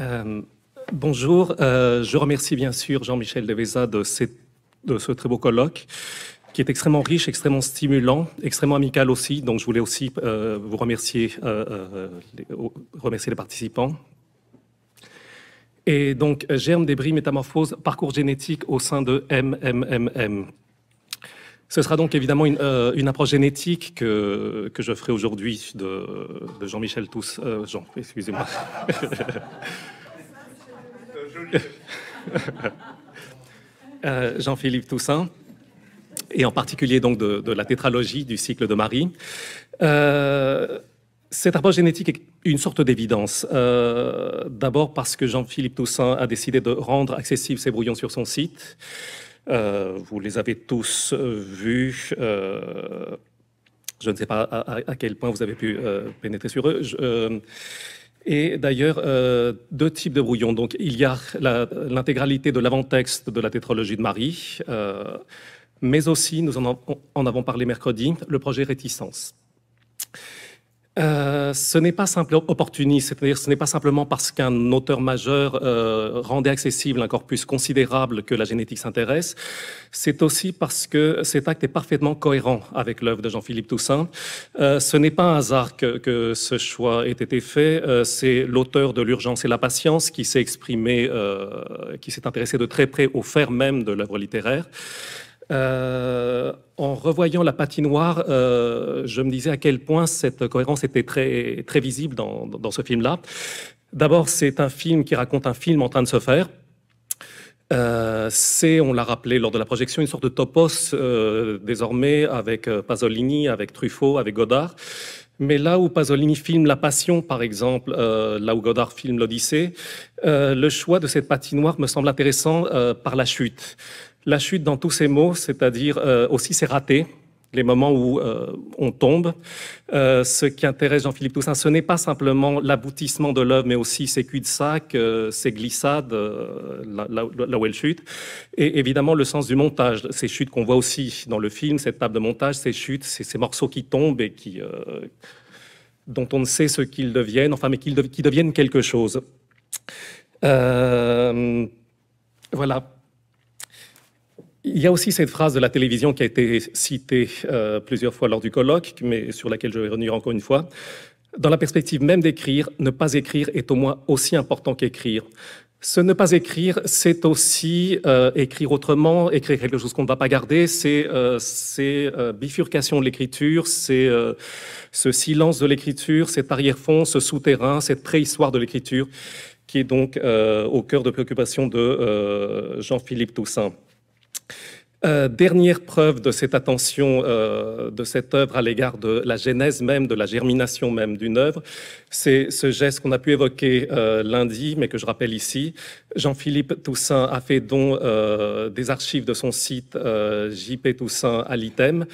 Euh, bonjour, euh, je remercie bien sûr Jean-Michel Devesa de, de ce très beau colloque qui est extrêmement riche, extrêmement stimulant, extrêmement amical aussi. Donc, je voulais aussi euh, vous remercier, remercier les participants, et donc, euh, germe, débris, métamorphose, parcours génétique au sein de MMMM. Ce sera donc évidemment une, euh, approche génétique que, je ferai aujourd'hui de, Jean-Michel Tous. Euh, Jean, excusez-moi. Jean-Philippe Toussaint, et en particulier donc de, de, la tétralogie du cycle de Marie. Cette approche génétique est une sorte d'évidence. Euh, d'abord parce que Jean-Philippe Toussaint a décidé de rendre accessibles ses brouillons sur son site. Euh, vous les avez tous euh, vus. je ne sais pas à, quel point vous avez pu pénétrer sur eux. et d'ailleurs, deux types de brouillons. Donc, il y a l'intégralité de l'avant-texte de la tétrologie de Marie, mais aussi, nous en, avons parlé mercredi, le projet Réticence. Euh, ce n'est pas simplement opportuniste, c'est-à-dire ce n'est pas simplement parce qu'un auteur majeur euh, rendait accessible un corpus considérable que la génétique s'intéresse, c'est aussi parce que cet acte est parfaitement cohérent avec l'œuvre de Jean-Philippe Toussaint. Euh, ce n'est pas un hasard que, ce choix ait été fait, c'est l'auteur de L'urgence et la patience qui s'est exprimé, qui s'est intéressé de très près au faire même de l'œuvre littéraire. Euh, en revoyant la patinoire, euh, je me disais à quel point cette cohérence était très, très visible dans, ce film-là. D'abord, c'est un film qui raconte un film en train de se faire. Euh, c'est, on l'a rappelé lors de la projection, une sorte de topos désormais avec Pasolini, avec Truffaut, avec Godard. Mais là où Pasolini filme La Passion, par exemple, là où Godard filme l'Odyssée, le choix de cette patinoire me semble intéressant par la chute. La chute dans tous ces mots, c'est-à-dire euh, aussi ces ratés, les moments où euh, on tombe. Euh, ce qui intéresse Jean-Philippe Toussaint, ce n'est pas simplement l'aboutissement de l'œuvre, mais aussi ses culs de sac, ces ses glissades, la où elle chute. Et évidemment, le sens du montage, ces chutes qu'on voit aussi dans le film, cette table de montage, ces chutes, ces, morceaux qui tombent et qui, dont on ne sait ce qu'ils deviennent, enfin, mais qui deviennent quelque chose. voilà. Il y a aussi cette phrase de la télévision qui a été citée euh, plusieurs fois lors du colloque, mais sur laquelle je vais revenir encore une fois. Dans la perspective même d'écrire, ne pas écrire est au moins aussi important qu'écrire. Ce ne pas écrire, c'est aussi euh, écrire autrement, écrire quelque chose qu'on ne va pas garder, c'est euh, euh, bifurcation de l'écriture, c'est euh, ce silence de l'écriture, cet arrière-fond, ce souterrain, cette préhistoire de l'écriture, qui est donc au cœur de préoccupation de Jean-Philippe Toussaint. Euh, dernière preuve de cette attention euh, de cette œuvre à l'égard de la genèse même, de la germination même d'une œuvre, c'est ce geste qu'on a pu évoquer euh, lundi, mais que je rappelle ici. Jean-Philippe Toussaint a fait don des archives de son site JP Toussaint à l'ITEM.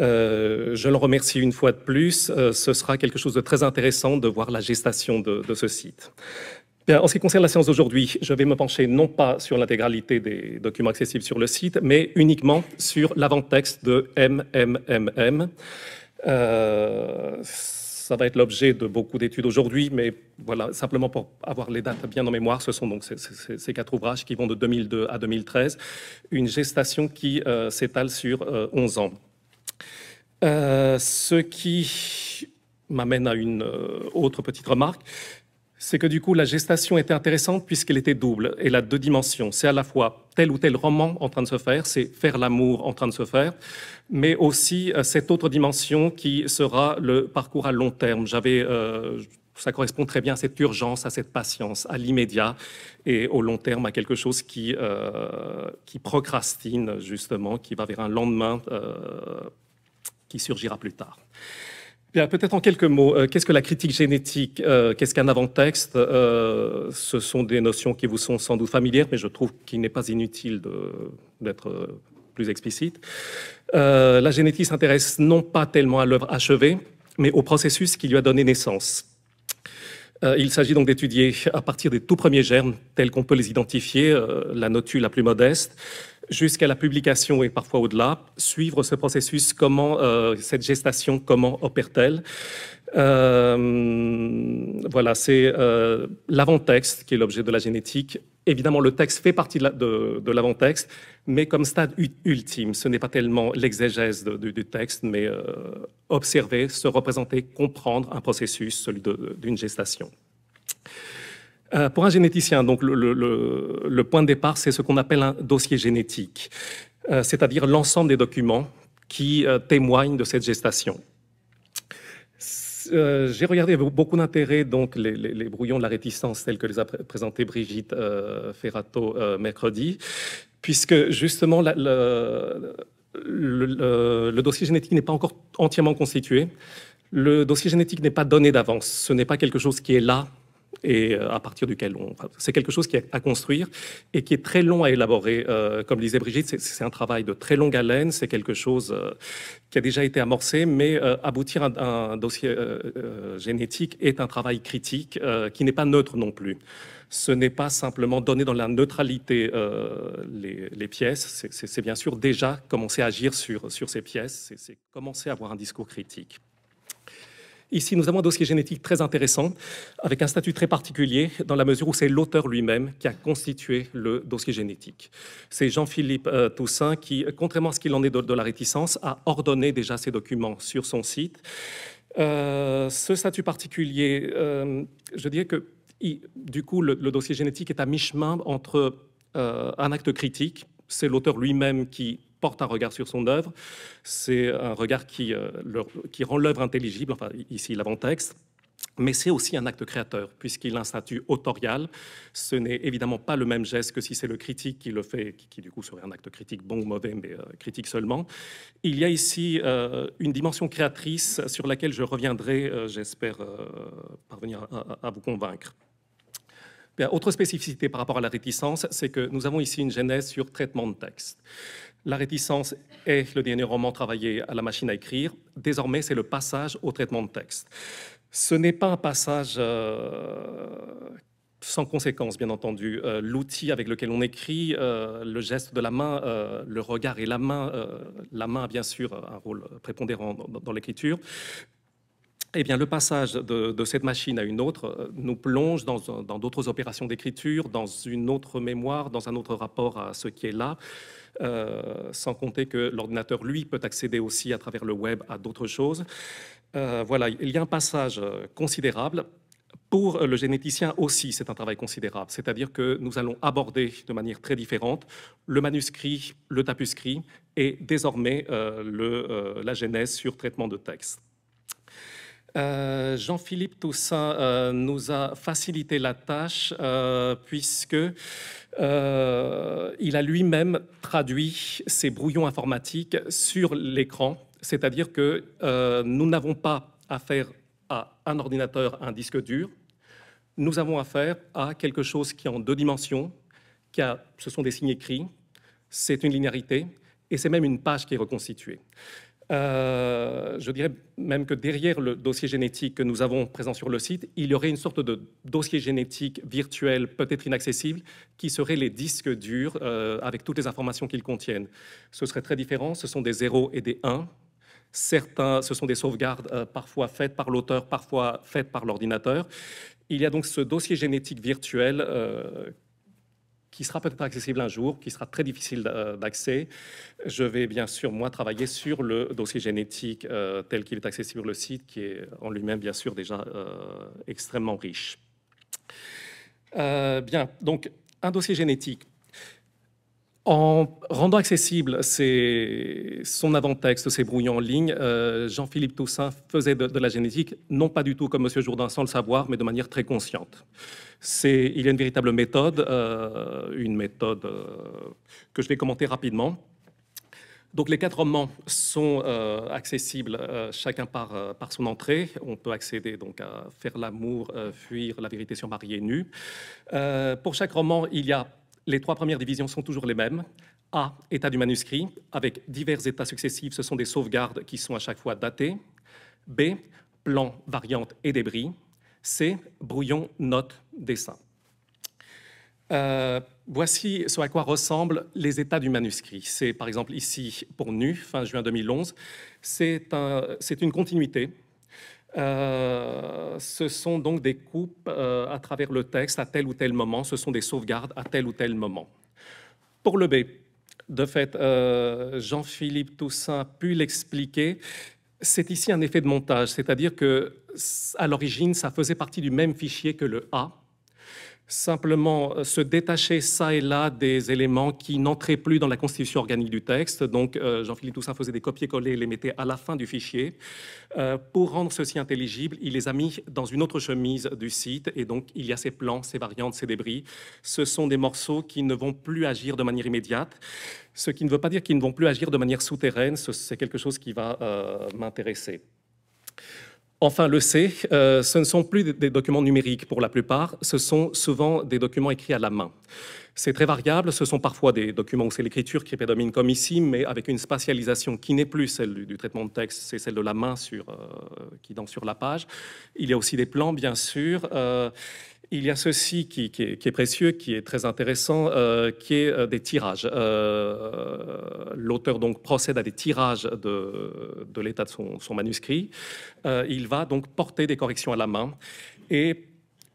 je le remercie une fois de plus. ce sera quelque chose de très intéressant de voir la gestation de, de ce site en ce qui concerne la séance d'aujourd'hui, je vais me pencher non pas sur l'intégralité des documents accessibles sur le site, mais uniquement sur l'avant-texte de MMMM. Euh, ça va être l'objet de beaucoup d'études aujourd'hui, mais voilà, simplement pour avoir les dates bien en mémoire, ce sont donc ces, quatre ouvrages qui vont de 2002 à 2013, une gestation qui euh, s'étale sur 11 euh, ans. ce qui m'amène à une autre petite remarque, c'est que du coup, la gestation était intéressante puisqu'elle était double. et la deux dimensions. C'est à la fois tel ou tel roman en train de se faire, c'est faire l'amour en train de se faire, mais aussi euh, cette autre dimension qui sera le parcours à long terme. J'avais, euh, ça correspond très bien à cette urgence, à cette patience, à l'immédiat et au long terme à quelque chose qui, euh, qui procrastine justement, qui va vers un lendemain qui surgira plus tard peut-être en quelques mots, euh, qu'est-ce que la critique génétique euh, Qu'est-ce qu'un avant-texte euh, Ce sont des notions qui vous sont sans doute familières, mais je trouve qu'il n'est pas inutile d'être plus explicite. la génétique s'intéresse non pas tellement à l'œuvre achevée, mais au processus qui lui a donné naissance. il s'agit donc d'étudier à partir des tout premiers germes, tels qu'on peut les identifier, la notule la plus modeste, jusqu'à la publication et parfois au-delà, suivre ce processus, comment euh, cette gestation, comment opère-t-elle euh, Voilà, c'est euh, l'avant-texte qui est l'objet de la génétique. Évidemment, le texte fait partie de l'avant-texte, mais comme stade ultime, ce n'est pas tellement l'exégèse du texte, mais observer, se représenter, comprendre un processus, celui d'une gestation. Euh, pour un généticien, donc le, point de départ, c'est ce qu'on appelle un dossier génétique, euh, c'est-à-dire l'ensemble des documents qui euh, témoignent de cette gestation. J'ai regardé avec beaucoup d'intérêt donc les, brouillons de la réticence tels que les a présentés Brigitte Ferrato mercredi, puisque justement le, le dossier génétique n'est pas encore entièrement constitué. Le dossier génétique n'est pas donné d'avance. Ce n'est pas quelque chose qui est là et euh, à partir duquel on. C'est quelque chose qui est à construire et qui est très long à élaborer. Euh, comme disait Brigitte, c'est un travail de très longue haleine, c'est quelque chose euh, qui a déjà été amorcé, mais aboutir à un, dossier génétique est un travail critique qui n'est pas neutre non plus. Ce n'est pas simplement donner dans la neutralité les, pièces, c'est bien sûr déjà commencer à agir sur ces pièces, c'est commencer à avoir un discours critique. Ici, nous avons un dossier génétique très intéressant, avec un statut très particulier, dans la mesure où c'est l'auteur lui-même qui a constitué le dossier génétique. C'est Jean-Philippe euh, Toussaint qui, contrairement à ce qu'il en est de, la réticence, a ordonné déjà ces documents sur son site. Euh, ce statut particulier, euh, je dirais que du coup, le, dossier génétique est à mi-chemin entre un acte critique, c'est l'auteur lui-même qui porte un regard sur son œuvre. C'est un regard qui, euh, qui rend l'œuvre intelligible, enfin ici l'avant-texte. Mais c'est aussi un acte créateur, puisqu'il a statut autorial. Ce n'est évidemment pas le même geste que si c'est le critique qui le fait, qui, du coup serait un acte critique bon ou mauvais, mais euh, critique seulement. Il y a ici euh, une dimension créatrice sur laquelle je reviendrai, j'espère parvenir à, vous convaincre. autre spécificité par rapport à la réticence, c'est que nous avons ici une genèse sur traitement de texte. La réticence est le dernier roman travaillé à la machine à écrire. Désormais, c'est le passage au traitement de texte. Ce n'est pas un passage euh, sans conséquence, bien entendu. Euh, l'outil avec lequel on écrit, euh, le geste de la main, le regard et la main, la main a bien sûr un rôle prépondérant dans l'écriture. Eh bien, le passage de, cette machine à une autre euh, nous plonge dans d'autres opérations d'écriture, dans une autre mémoire, dans un autre rapport à ce qui est là. Euh, sans compter que l'ordinateur, lui, peut accéder aussi à travers le web à d'autres choses. Euh, voilà, il y a un passage considérable. Pour le généticien aussi, c'est un travail considérable, c'est-à-dire que nous allons aborder de manière très différente le manuscrit, le tapuscrit et désormais la genèse sur traitement de texte. Euh, Jean-Philippe Toussaint euh, nous a facilité la tâche euh, puisque euh, il a lui-même traduit ces brouillons informatiques sur l'écran, c'est-à-dire que nous n'avons pas affaire à un ordinateur, un disque dur, nous avons affaire à quelque chose qui est en deux dimensions, qui ce sont des signes écrits, c'est une linéarité, et c'est même une page qui est reconstituée. Euh, je dirais même que derrière le dossier génétique que nous avons présent sur le site, il y aurait une sorte de dossier génétique virtuel, peut-être inaccessible, qui serait les disques durs euh, avec toutes les informations qu'ils contiennent. Ce serait très différent, ce sont des 0 et des 1. Certains, ce sont des sauvegardes euh, parfois faites par l'auteur, parfois faites par l'ordinateur. Il y a donc ce dossier génétique virtuel qui sera peut-être accessible un jour, qui sera très difficile euh, d'accès. Je vais bien sûr, moi, travailler sur le dossier génétique euh, tel qu'il est accessible sur le site, qui est en lui-même, bien sûr, déjà euh, extrêmement riche. bien, donc, un dossier génétique en rendant accessible son avant-texte, ses brouillons en ligne, euh, Jean-Philippe Toussaint faisait de, la génétique, non pas du tout comme M. Jourdain sans le savoir, mais de manière très consciente. Il y a une véritable méthode, euh, une méthode euh, que je vais commenter rapidement. Donc les quatre romans sont accessibles chacun par, son entrée. On peut accéder donc à Faire l'amour, Fuir, La vérité sur Marie et nue. pour chaque roman, il y a les trois premières divisions sont toujours les mêmes. A, état du manuscrit, avec divers états successifs, ce sont des sauvegardes qui sont à chaque fois datées. B, plan, variante et débris. C, brouillon, note, dessin. Euh, voici ce à quoi ressemblent les états du manuscrit. C'est par exemple ici pour Nu, fin juin 2011. C'est une continuité euh, ce sont donc des coupes euh, à travers le texte à tel ou tel moment, ce sont des sauvegardes à tel ou tel moment. Pour le B, de fait, euh, Jean-Philippe Toussaint a pu l'expliquer, c'est ici un effet de montage, c'est-à-dire que à l'origine, ça faisait partie du même fichier que le A, simplement euh, se détacher ça et là des éléments qui n'entraient plus dans la constitution organique du texte. Donc euh, Jean-Philippe Toussaint faisait des copier-coller et les mettait à la fin du fichier. Euh, pour rendre ceci intelligible, il les a mis dans une autre chemise du site et donc il y a ces plans, ces variantes, ces débris. Ce sont des morceaux qui ne vont plus agir de manière immédiate. Ce qui ne veut pas dire qu'ils ne vont plus agir de manière souterraine, c'est quelque chose qui va m'intéresser. Enfin, le C, euh, ce ne sont plus des documents numériques pour la plupart, ce sont souvent des documents écrits à la main. C'est très variable, ce sont parfois des documents où c'est l'écriture qui prédomine comme ici, mais avec une spatialisation qui n'est plus celle du, traitement de texte, c'est celle de la main sur, euh, qui danse sur la page. Il y a aussi des plans, bien sûr. Euh, il y a ceci qui, est, précieux, qui est très intéressant, euh, qui est euh, des tirages. Euh, l'auteur donc procède à des tirages de, l'état de son, manuscrit. il va donc porter des corrections à la main. Et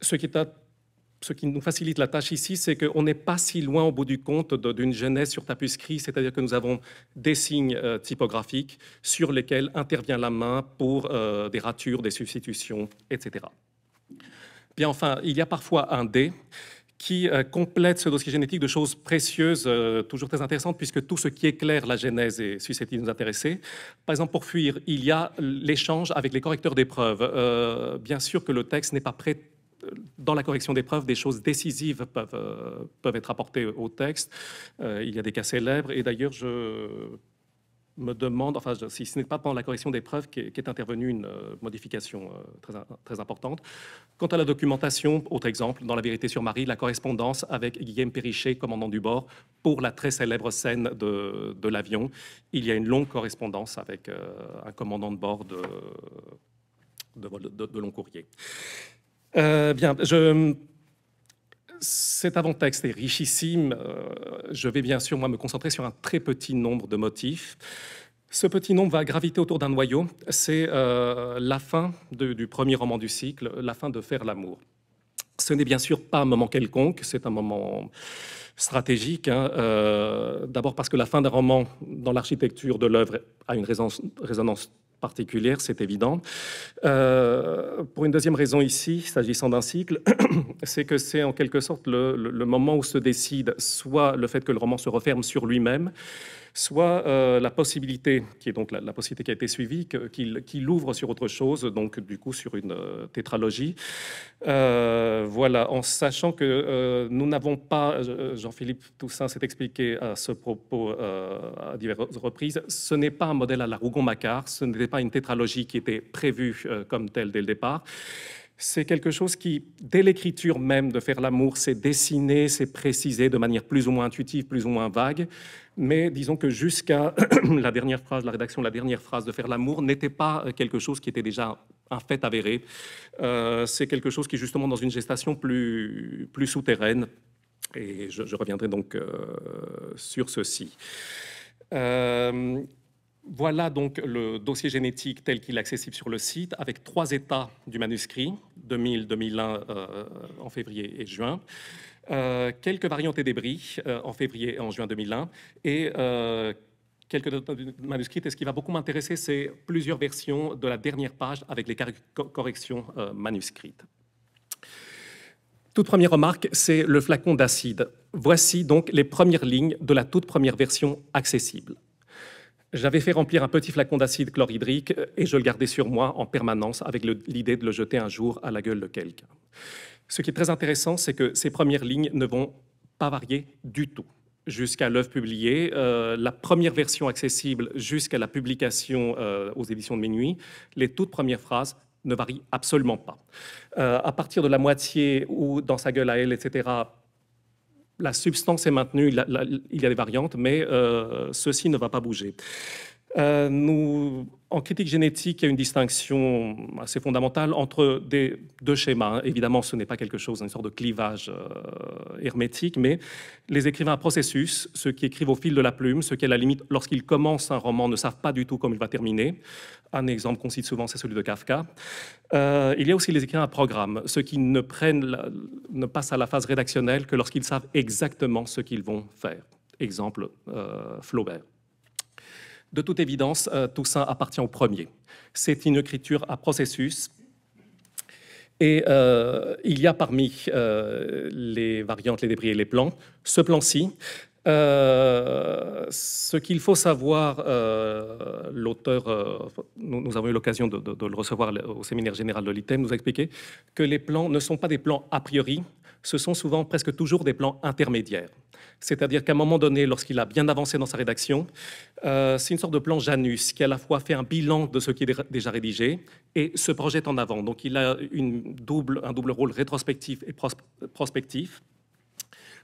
ce qui nous facilite la tâche ici, c'est qu'on n'est pas si loin au bout du compte d'une genèse sur tapuscrit, c'est-à-dire que nous avons des signes typographiques sur lesquels intervient la main pour des ratures, des substitutions, etc enfin, il y a parfois un dé qui euh, complète ce dossier génétique de choses précieuses, euh, toujours très intéressantes, puisque tout ce qui éclaire la genèse est susceptible de nous intéresser. Par exemple, pour fuir, il y a l'échange avec les correcteurs d'épreuves. Euh, bien sûr que le texte n'est pas prêt dans la correction d'épreuves. des choses décisives peuvent, peuvent être apportées au texte. il y a des cas célèbres, et d'ailleurs, je me demande, enfin, si ce n'est pas pendant la correction des preuves qu'est intervenue une euh, modification euh, très, très, importante. Quant à la documentation, autre exemple, dans La vérité sur Marie, la correspondance avec Guillaume Périchet, commandant du bord, pour la très célèbre scène de, de l'avion. Il y a une longue correspondance avec euh, un commandant de bord de, de, long courrier. bien, je cet avant-texte est richissime. Euh, je vais bien sûr, moi, me concentrer sur un très petit nombre de motifs. Ce petit nombre va graviter autour d'un noyau. C'est euh, la fin du premier roman du cycle, la fin de Faire l'amour. Ce n'est bien sûr pas un moment quelconque, c'est un moment stratégique. Hein. Euh, d'abord parce que la fin d'un roman dans l'architecture de l'œuvre a une résonance, résonance particulière, c'est évident. Euh, pour une deuxième raison ici, s'agissant d'un cycle, c'est que c'est en quelque sorte le, moment où se décide soit le fait que le roman se referme sur lui-même, soit euh, la possibilité, qui est donc la, possibilité qui a été suivie, qu'il l'ouvre sur autre chose, donc du coup sur une euh, tétralogie. voilà, en sachant que nous n'avons pas, Jean-Philippe Toussaint s'est expliqué à ce propos à diverses reprises, ce n'est pas un modèle à la Rougon-Macquart, ce n'est pas une tétralogie qui était prévue euh, comme telle dès le départ c'est quelque chose qui, dès l'écriture même de faire l'amour, s'est dessiné, s'est précisé de manière plus ou moins intuitive, plus ou moins vague. Mais disons que jusqu'à la dernière phrase, la rédaction de la dernière phrase de faire l'amour n'était pas euh, quelque chose qui était déjà un fait avéré. Euh, c'est quelque chose qui, justement, dans une gestation plus, plus souterraine, et je, reviendrai donc sur ceci. Voilà donc le dossier génétique tel qu'il est accessible sur le site, avec trois états du manuscrit, 2000, 2001 euh, en février et juin. Euh, quelques variantes et débris euh, en février et en juin 2001 et quelques notes Et ce qui va beaucoup m'intéresser, c'est plusieurs versions de la dernière page avec les corrections manuscrites. Toute première remarque, c'est le flacon d'acide. Voici donc les premières lignes de la toute première version accessible. J'avais fait remplir un petit flacon d'acide chlorhydrique et je le gardais sur moi en permanence avec l'idée de le jeter un jour à la gueule de quelqu'un. Ce qui est très intéressant, c'est que ces premières lignes ne vont pas varier du tout jusqu'à l'œuvre publiée. Euh, la première version accessible jusqu'à la publication euh, aux éditions de minuit, les toutes premières phrases ne varient absolument pas. Euh, à partir de la moitié ou dans sa gueule à elle, etc., la substance est maintenue, il y a des variantes, mais euh, ceci ne va pas bouger. Euh, en critique génétique, il y a une distinction assez fondamentale entre deux schémas. Hein. Évidemment, ce n'est pas quelque chose, une sorte de clivage euh, hermétique, mais les écrivains à processus, ceux qui écrivent au fil de la plume, ceux qui, à la limite, lorsqu'ils commencent un roman, ne savent pas du tout comment il va terminer. Un exemple qu'on cite souvent, c'est celui de Kafka. Euh, il y a aussi les écrivains à programme, ceux qui ne, prennent ne passent à la phase rédactionnelle que lorsqu'ils savent exactement ce qu'ils vont faire. Exemple, Flaubert. De toute évidence, euh, Toussaint appartient au premier. C'est une écriture à processus. Et euh, il y a parmi euh, les variantes, les débris et les plans, ce plan-ci. ce qu'il faut savoir, l'auteur, nous, avons eu l'occasion de, de, le recevoir au séminaire général de l'ITEM, nous a expliqué que les plans ne sont pas des plans a priori, ce sont souvent presque toujours des plans intermédiaires. C'est-à-dire qu'à un moment donné, lorsqu'il a bien avancé dans sa rédaction, euh, c'est une sorte de plan Janus qui à la fois fait un bilan de ce qui est déjà rédigé et se projette en avant. Donc il a un double rôle rétrospectif et prospectif.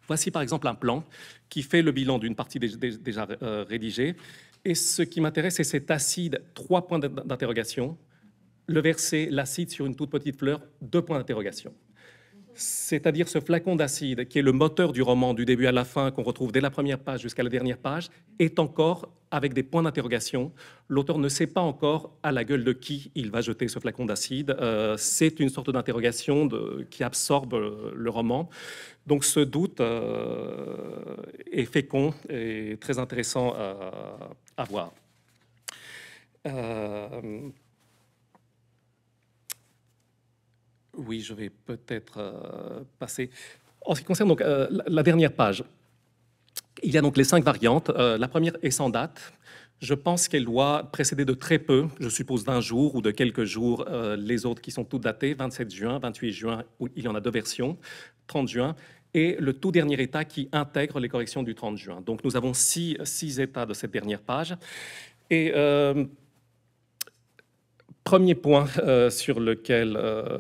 Voici par exemple un plan qui fait le bilan d'une partie déjà euh, rédigée. Et ce qui m'intéresse, c'est cet acide, trois points d'interrogation, le verset, l'acide sur une toute petite fleur, deux points d'interrogation c'est-à-dire ce flacon d'acide qui est le moteur du roman du début à la fin, qu'on retrouve dès la première page jusqu'à la dernière page, est encore avec des points d'interrogation. L'auteur ne sait pas encore à la gueule de qui il va jeter ce flacon d'acide. Euh, c'est une sorte d'interrogation qui absorbe euh, le roman. Donc ce doute euh, est fécond et très intéressant à, voir. Oui, je vais peut-être euh, passer. En ce qui concerne donc, euh, la dernière page, il y a donc les cinq variantes. Euh, la première est sans date. Je pense qu'elle doit précéder de très peu, je suppose d'un jour ou de quelques jours, les autres qui sont toutes datées, 27 juin, 28 juin, il y en a deux versions, 30 juin, et le tout dernier état qui intègre les corrections du 30 juin. Donc nous avons six, six états de cette dernière page. Et Premier point euh, sur lequel euh,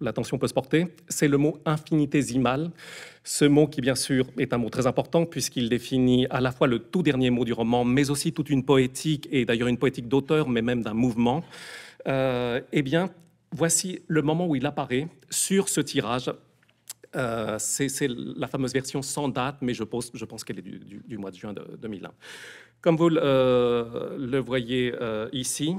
l'attention peut se porter, c'est le mot infinitésimal. Ce mot qui, bien sûr, est un mot très important puisqu'il définit à la fois le tout dernier mot du roman, mais aussi toute une poétique, et d'ailleurs une poétique d'auteur, mais même d'un mouvement. Euh, eh bien, voici le moment où il apparaît sur ce tirage. c'est la fameuse version sans date, mais je pense, je pense qu'elle est du, mois de juin 2001. Comme vous euh, le voyez euh, ici,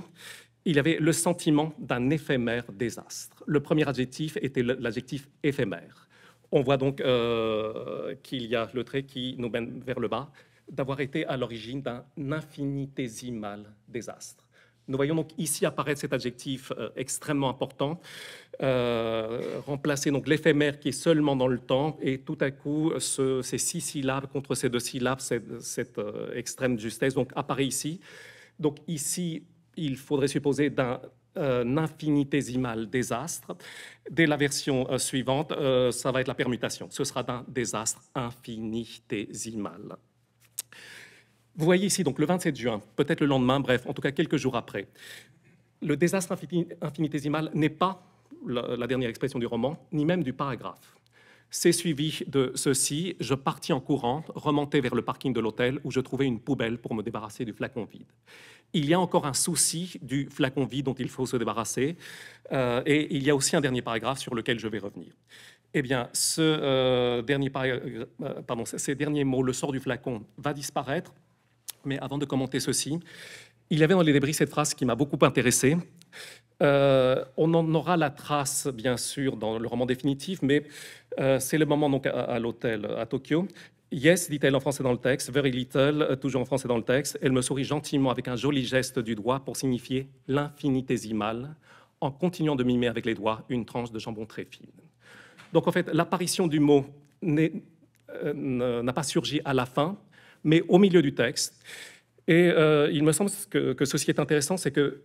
il avait le sentiment d'un éphémère désastre. Le premier adjectif était l'adjectif éphémère. On voit donc euh, qu'il y a le trait qui nous mène vers le bas, d'avoir été à l'origine d'un infinitésimal désastre. Nous voyons donc ici apparaître cet adjectif euh, extrêmement important, euh, remplacer donc l'éphémère qui est seulement dans le temps, et tout à coup euh, ces six syllabes contre ces deux syllabes, cette, extrême justesse, donc apparaît ici. Donc ici, il faudrait supposer d'un infinitésimal désastre. Dès la version suivante, ça va être la permutation. Ce sera d'un désastre infinitésimal. Vous voyez ici, donc le 27 juin, peut-être le lendemain, bref, en tout cas quelques jours après, le désastre infinitésimal n'est pas la, dernière expression du roman, ni même du paragraphe. C'est suivi de ceci je partis en courant, remonté vers le parking de l'hôtel où je trouvais une poubelle pour me débarrasser du flacon vide. Il y a encore un souci du flacon vide dont il faut se débarrasser, euh, et il y a aussi un dernier paragraphe sur lequel je vais revenir. Eh bien, ce, euh, dernier euh, ces derniers mots, le sort du flacon, va disparaître mais avant de commenter ceci, il y avait dans les débris cette phrase qui m'a beaucoup intéressé. Euh, on en aura la trace, bien sûr, dans le roman définitif, mais euh, c'est le moment donc à, l'hôtel à Tokyo. Yes, dit-elle en français dans le texte, very little, euh, toujours en français dans le texte. Elle me sourit gentiment avec un joli geste du doigt pour signifier l'infinitésimal, en continuant de mimer avec les doigts une tranche de jambon très fine. Donc en fait, l'apparition du mot n'a pas surgi à la fin, mais au milieu du texte. Et euh, il me semble que, que, ceci est intéressant, c'est que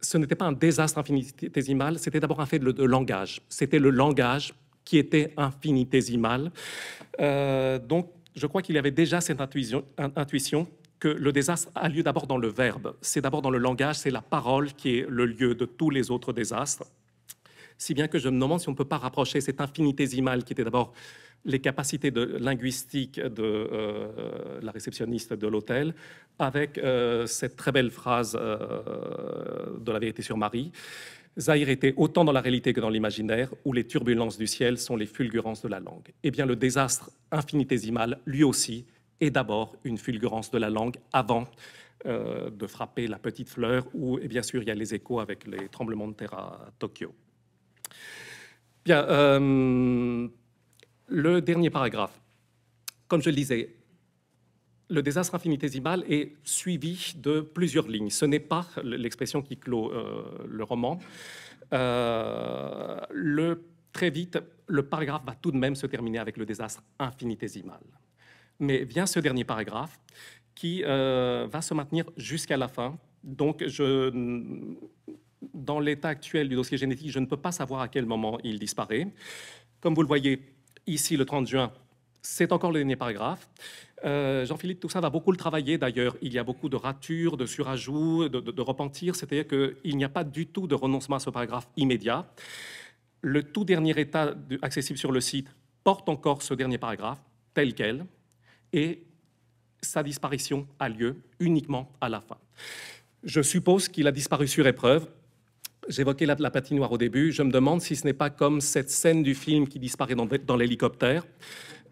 ce n'était pas un désastre infinitésimal, c'était d'abord un fait de, langage. C'était le langage qui était infinitésimal. Euh, donc, je crois qu'il y avait déjà cette intuition, intuition que le désastre a lieu d'abord dans le verbe, c'est d'abord dans le langage, c'est la parole qui est le lieu de tous les autres désastres. Si bien que je me demande si on ne peut pas rapprocher cet infinitésimal qui était d'abord les capacités de, linguistiques de euh, la réceptionniste de l'hôtel avec euh, cette très belle phrase euh, de la vérité sur Marie. Zahir était autant dans la réalité que dans l'imaginaire, où les turbulences du ciel sont les fulgurances de la langue. Eh bien, le désastre infinitésimal, lui aussi, est d'abord une fulgurance de la langue avant de frapper la petite fleur, où, et eh bien sûr, il y a les échos avec les tremblements de terre à Tokyo. Bien. Le dernier paragraphe. Comme je le disais, le désastre infinitésimal est suivi de plusieurs lignes. Ce n'est pas l'expression qui clôt euh, le roman. Euh, le, très vite, le paragraphe va tout de même se terminer avec le désastre infinitésimal. Mais vient ce dernier paragraphe qui euh, va se maintenir jusqu'à la fin. Donc, dans l'état actuel du dossier génétique, je ne peux pas savoir à quel moment il disparaît. Comme vous le voyez, ici le 30 juin, c'est encore le dernier paragraphe. Euh, Jean-Philippe Toussaint va beaucoup le travailler d'ailleurs. Il y a beaucoup de ratures, de surajouts, de, de, de repentir, c'est-à-dire qu'il n'y a pas du tout de renoncement à ce paragraphe immédiat. Le tout dernier état accessible sur le site porte encore ce dernier paragraphe tel quel et sa disparition a lieu uniquement à la fin. Je suppose qu'il a disparu sur épreuve J'évoquais la, la, patinoire au début. Je me demande si ce n'est pas comme cette scène du film qui disparaît dans, l'hélicoptère,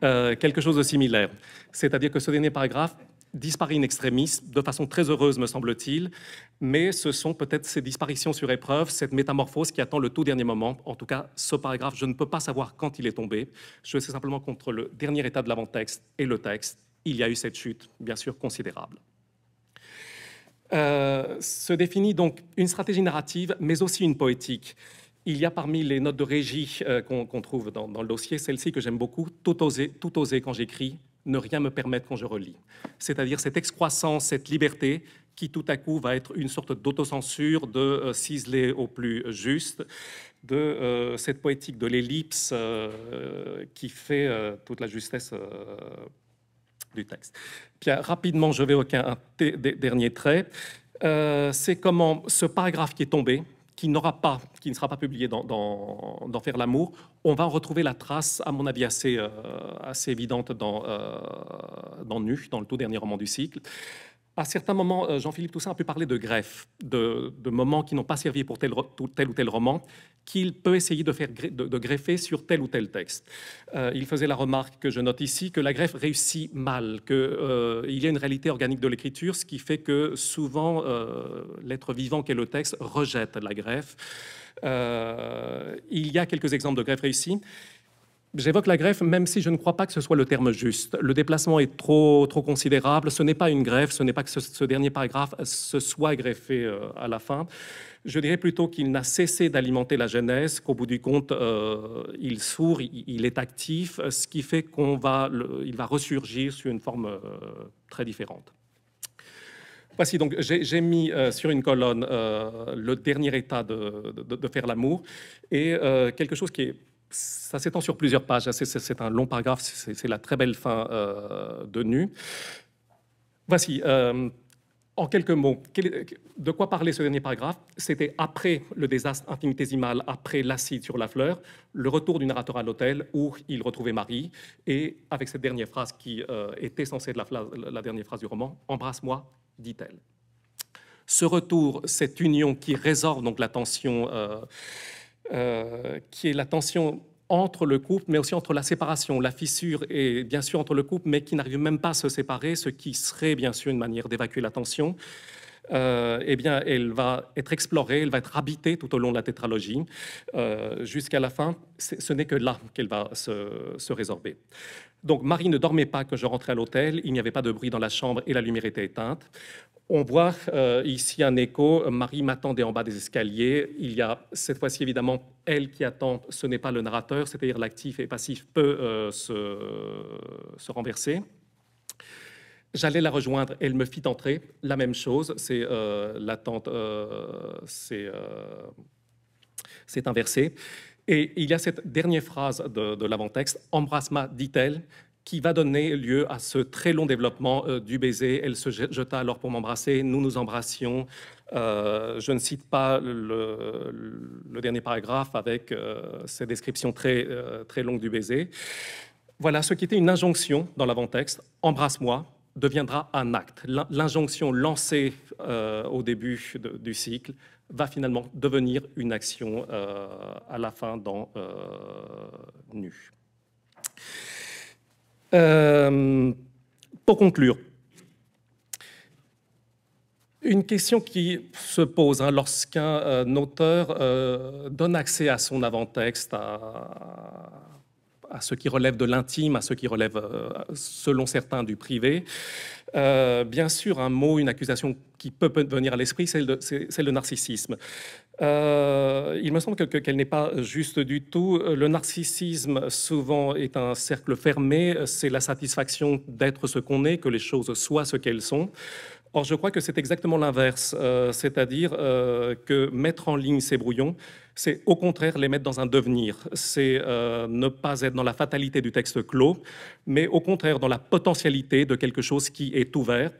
euh, quelque chose de similaire. C'est-à-dire que ce dernier paragraphe disparaît in extremis, de façon très heureuse, me semble-t-il, mais ce sont peut-être ces disparitions sur épreuve, cette métamorphose qui attend le tout dernier moment. En tout cas, ce paragraphe, je ne peux pas savoir quand il est tombé. Je sais simplement qu'entre le dernier état de l'avant-texte et le texte, il y a eu cette chute, bien sûr, considérable. Euh, se définit donc une stratégie narrative, mais aussi une poétique. Il y a parmi les notes de régie euh, qu'on trouve dans, le dossier celle-ci que j'aime beaucoup, tout oser, tout oser quand j'écris, ne rien me permettre quand je relis. C'est-à-dire cette excroissance, cette liberté qui tout à coup va être une sorte d'autocensure, de euh, ciseler au plus juste, de cette poétique de l'ellipse qui fait toute la justesse du texte. Bien, rapidement, je vais au dernier trait. Euh, c'est comment ce paragraphe qui est tombé, qui n'aura pas, qui ne sera pas publié dans, Faire l'amour, on va retrouver la trace, à mon avis, euh, assez, évidente dans, euh, dans Nu, dans le tout dernier roman du cycle. À certains moments, euh, Jean-Philippe Toussaint a pu parler de greffe, de, moments qui n'ont pas servi pour tel, ou tel roman, qu'il peut essayer de, greffer sur tel ou tel texte. Euh, il faisait la remarque que je note ici que la greffe réussit mal, qu'il euh, y a une réalité organique de l'écriture, ce qui fait que souvent l'être vivant qu'est le texte rejette la greffe. il y a quelques exemples de greffe réussies. J'évoque la greffe, même si je ne crois pas que ce soit le terme juste. Le déplacement est trop, trop considérable. Ce n'est pas une greffe, ce n'est pas que ce, dernier paragraphe se soit greffé euh, à la fin. Je dirais plutôt qu'il n'a cessé d'alimenter la jeunesse, qu'au bout du compte, euh, il sourd, il, est actif, ce qui fait qu'on va, il va ressurgir sur une forme euh, très différente. Voici donc, j'ai mis sur une colonne le dernier état de, faire l'amour et quelque chose qui est ça s'étend sur plusieurs pages. C'est un long paragraphe, c'est la très belle fin euh, de Nu. Voici, euh, en quelques mots, de quoi parlait ce dernier paragraphe C'était après le désastre infinitésimal, après l'acide sur la fleur, le retour du narrateur à l'hôtel où il retrouvait Marie, et avec cette dernière phrase qui euh, était censée être la, la dernière phrase du roman, Embrasse-moi, dit-elle. Ce retour, cette union qui résorbe donc la tension euh, qui est la tension entre le couple, mais aussi entre la séparation, la fissure, et bien sûr entre le couple, mais qui n'arrive même pas à se séparer, ce qui serait bien sûr une manière d'évacuer la tension. Euh, eh bien, elle va être explorée, elle va être habitée tout au long de la tétralogie, euh, jusqu'à la fin. Ce n'est que là qu'elle va se résorber. Donc Marie ne dormait pas que je rentrais à l'hôtel, il n'y avait pas de bruit dans la chambre et la lumière était éteinte. On voit euh, ici un écho, Marie m'attendait en bas des escaliers, il y a cette fois-ci évidemment elle qui attend, ce n'est pas le narrateur, c'est-à-dire l'actif et passif peut euh, se, renverser. J'allais la rejoindre, elle me fit entrer, la même chose, c'est euh, l'attente, c'est inversé. Et il y a cette dernière phrase de, l'avant-texte, embrasse Embrasse-moi, dit-elle, qui va donner lieu à ce très long développement euh, du baiser. Elle se jeta alors pour m'embrasser, nous nous embrassions. Euh, je ne cite pas le, dernier paragraphe avec cette euh, ces descriptions très, très longues du baiser. Voilà ce qui était une injonction dans l'avant-texte, embrasse-moi, deviendra un acte. L'injonction lancée au début du cycle va finalement devenir une action euh, à la fin dans euh, nu. Euh, pour conclure, une question qui se pose hein, lorsqu'un auteur donne accès à son avant-texte, à, à ce qui relève de l'intime, à ce qui relève, euh, selon certains, du privé. Euh, bien sûr, un mot, une accusation qui peut venir à l'esprit, c'est le celle narcissisme. Euh, il me semble qu'elle n'est pas juste du tout. Le narcissisme, souvent, est un cercle fermé. C'est la satisfaction d'être ce qu'on est, que les choses soient ce qu'elles sont. Or, je crois que c'est exactement l'inverse, euh, c'est-à-dire euh, que mettre en ligne ces brouillons, c'est au contraire les mettre dans un devenir, c'est euh, ne pas être dans la fatalité du texte clos, mais au contraire dans la potentialité de quelque chose qui est ouvert,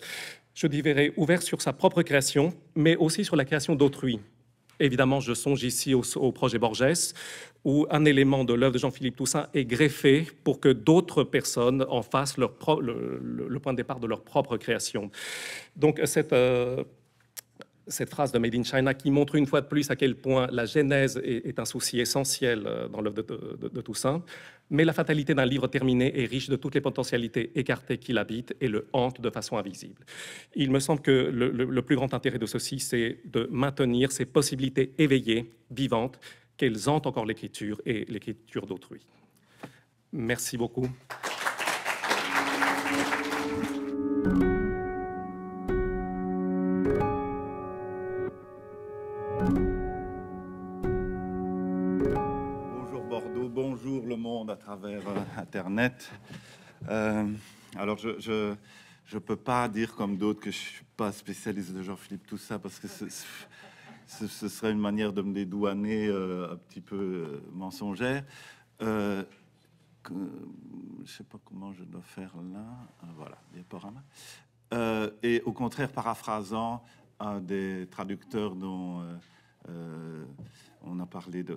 je dirais ouvert sur sa propre création, mais aussi sur la création d'autrui. Évidemment, je songe ici au, projet Borges, où un élément de l'œuvre de Jean-Philippe Toussaint est greffé pour que d'autres personnes en fassent le, point de départ de leur propre création. Donc cette euh, cette phrase de Made in China qui montre une fois de plus à quel point la genèse est, un souci essentiel euh, dans l'œuvre de, Toussaint. Mais la fatalité d'un livre terminé est riche de toutes les potentialités écartées qui l'habitent et le hante de façon invisible. Il me semble que le, le plus grand intérêt de ceci, c'est de maintenir ces possibilités éveillées, vivantes, qu'elles hantent encore l'écriture et l'écriture d'autrui. Merci beaucoup. Internet. Euh, alors, je, je peux pas dire comme d'autres que je ne suis pas spécialiste de Jean-Philippe tout ça parce que ce, serait une manière de me dédouaner euh, un petit peu euh, mensongère. Je ne sais pas comment je dois faire là. Ah, voilà, diaporama. et au contraire, paraphrasant un des traducteurs dont on a parlé de,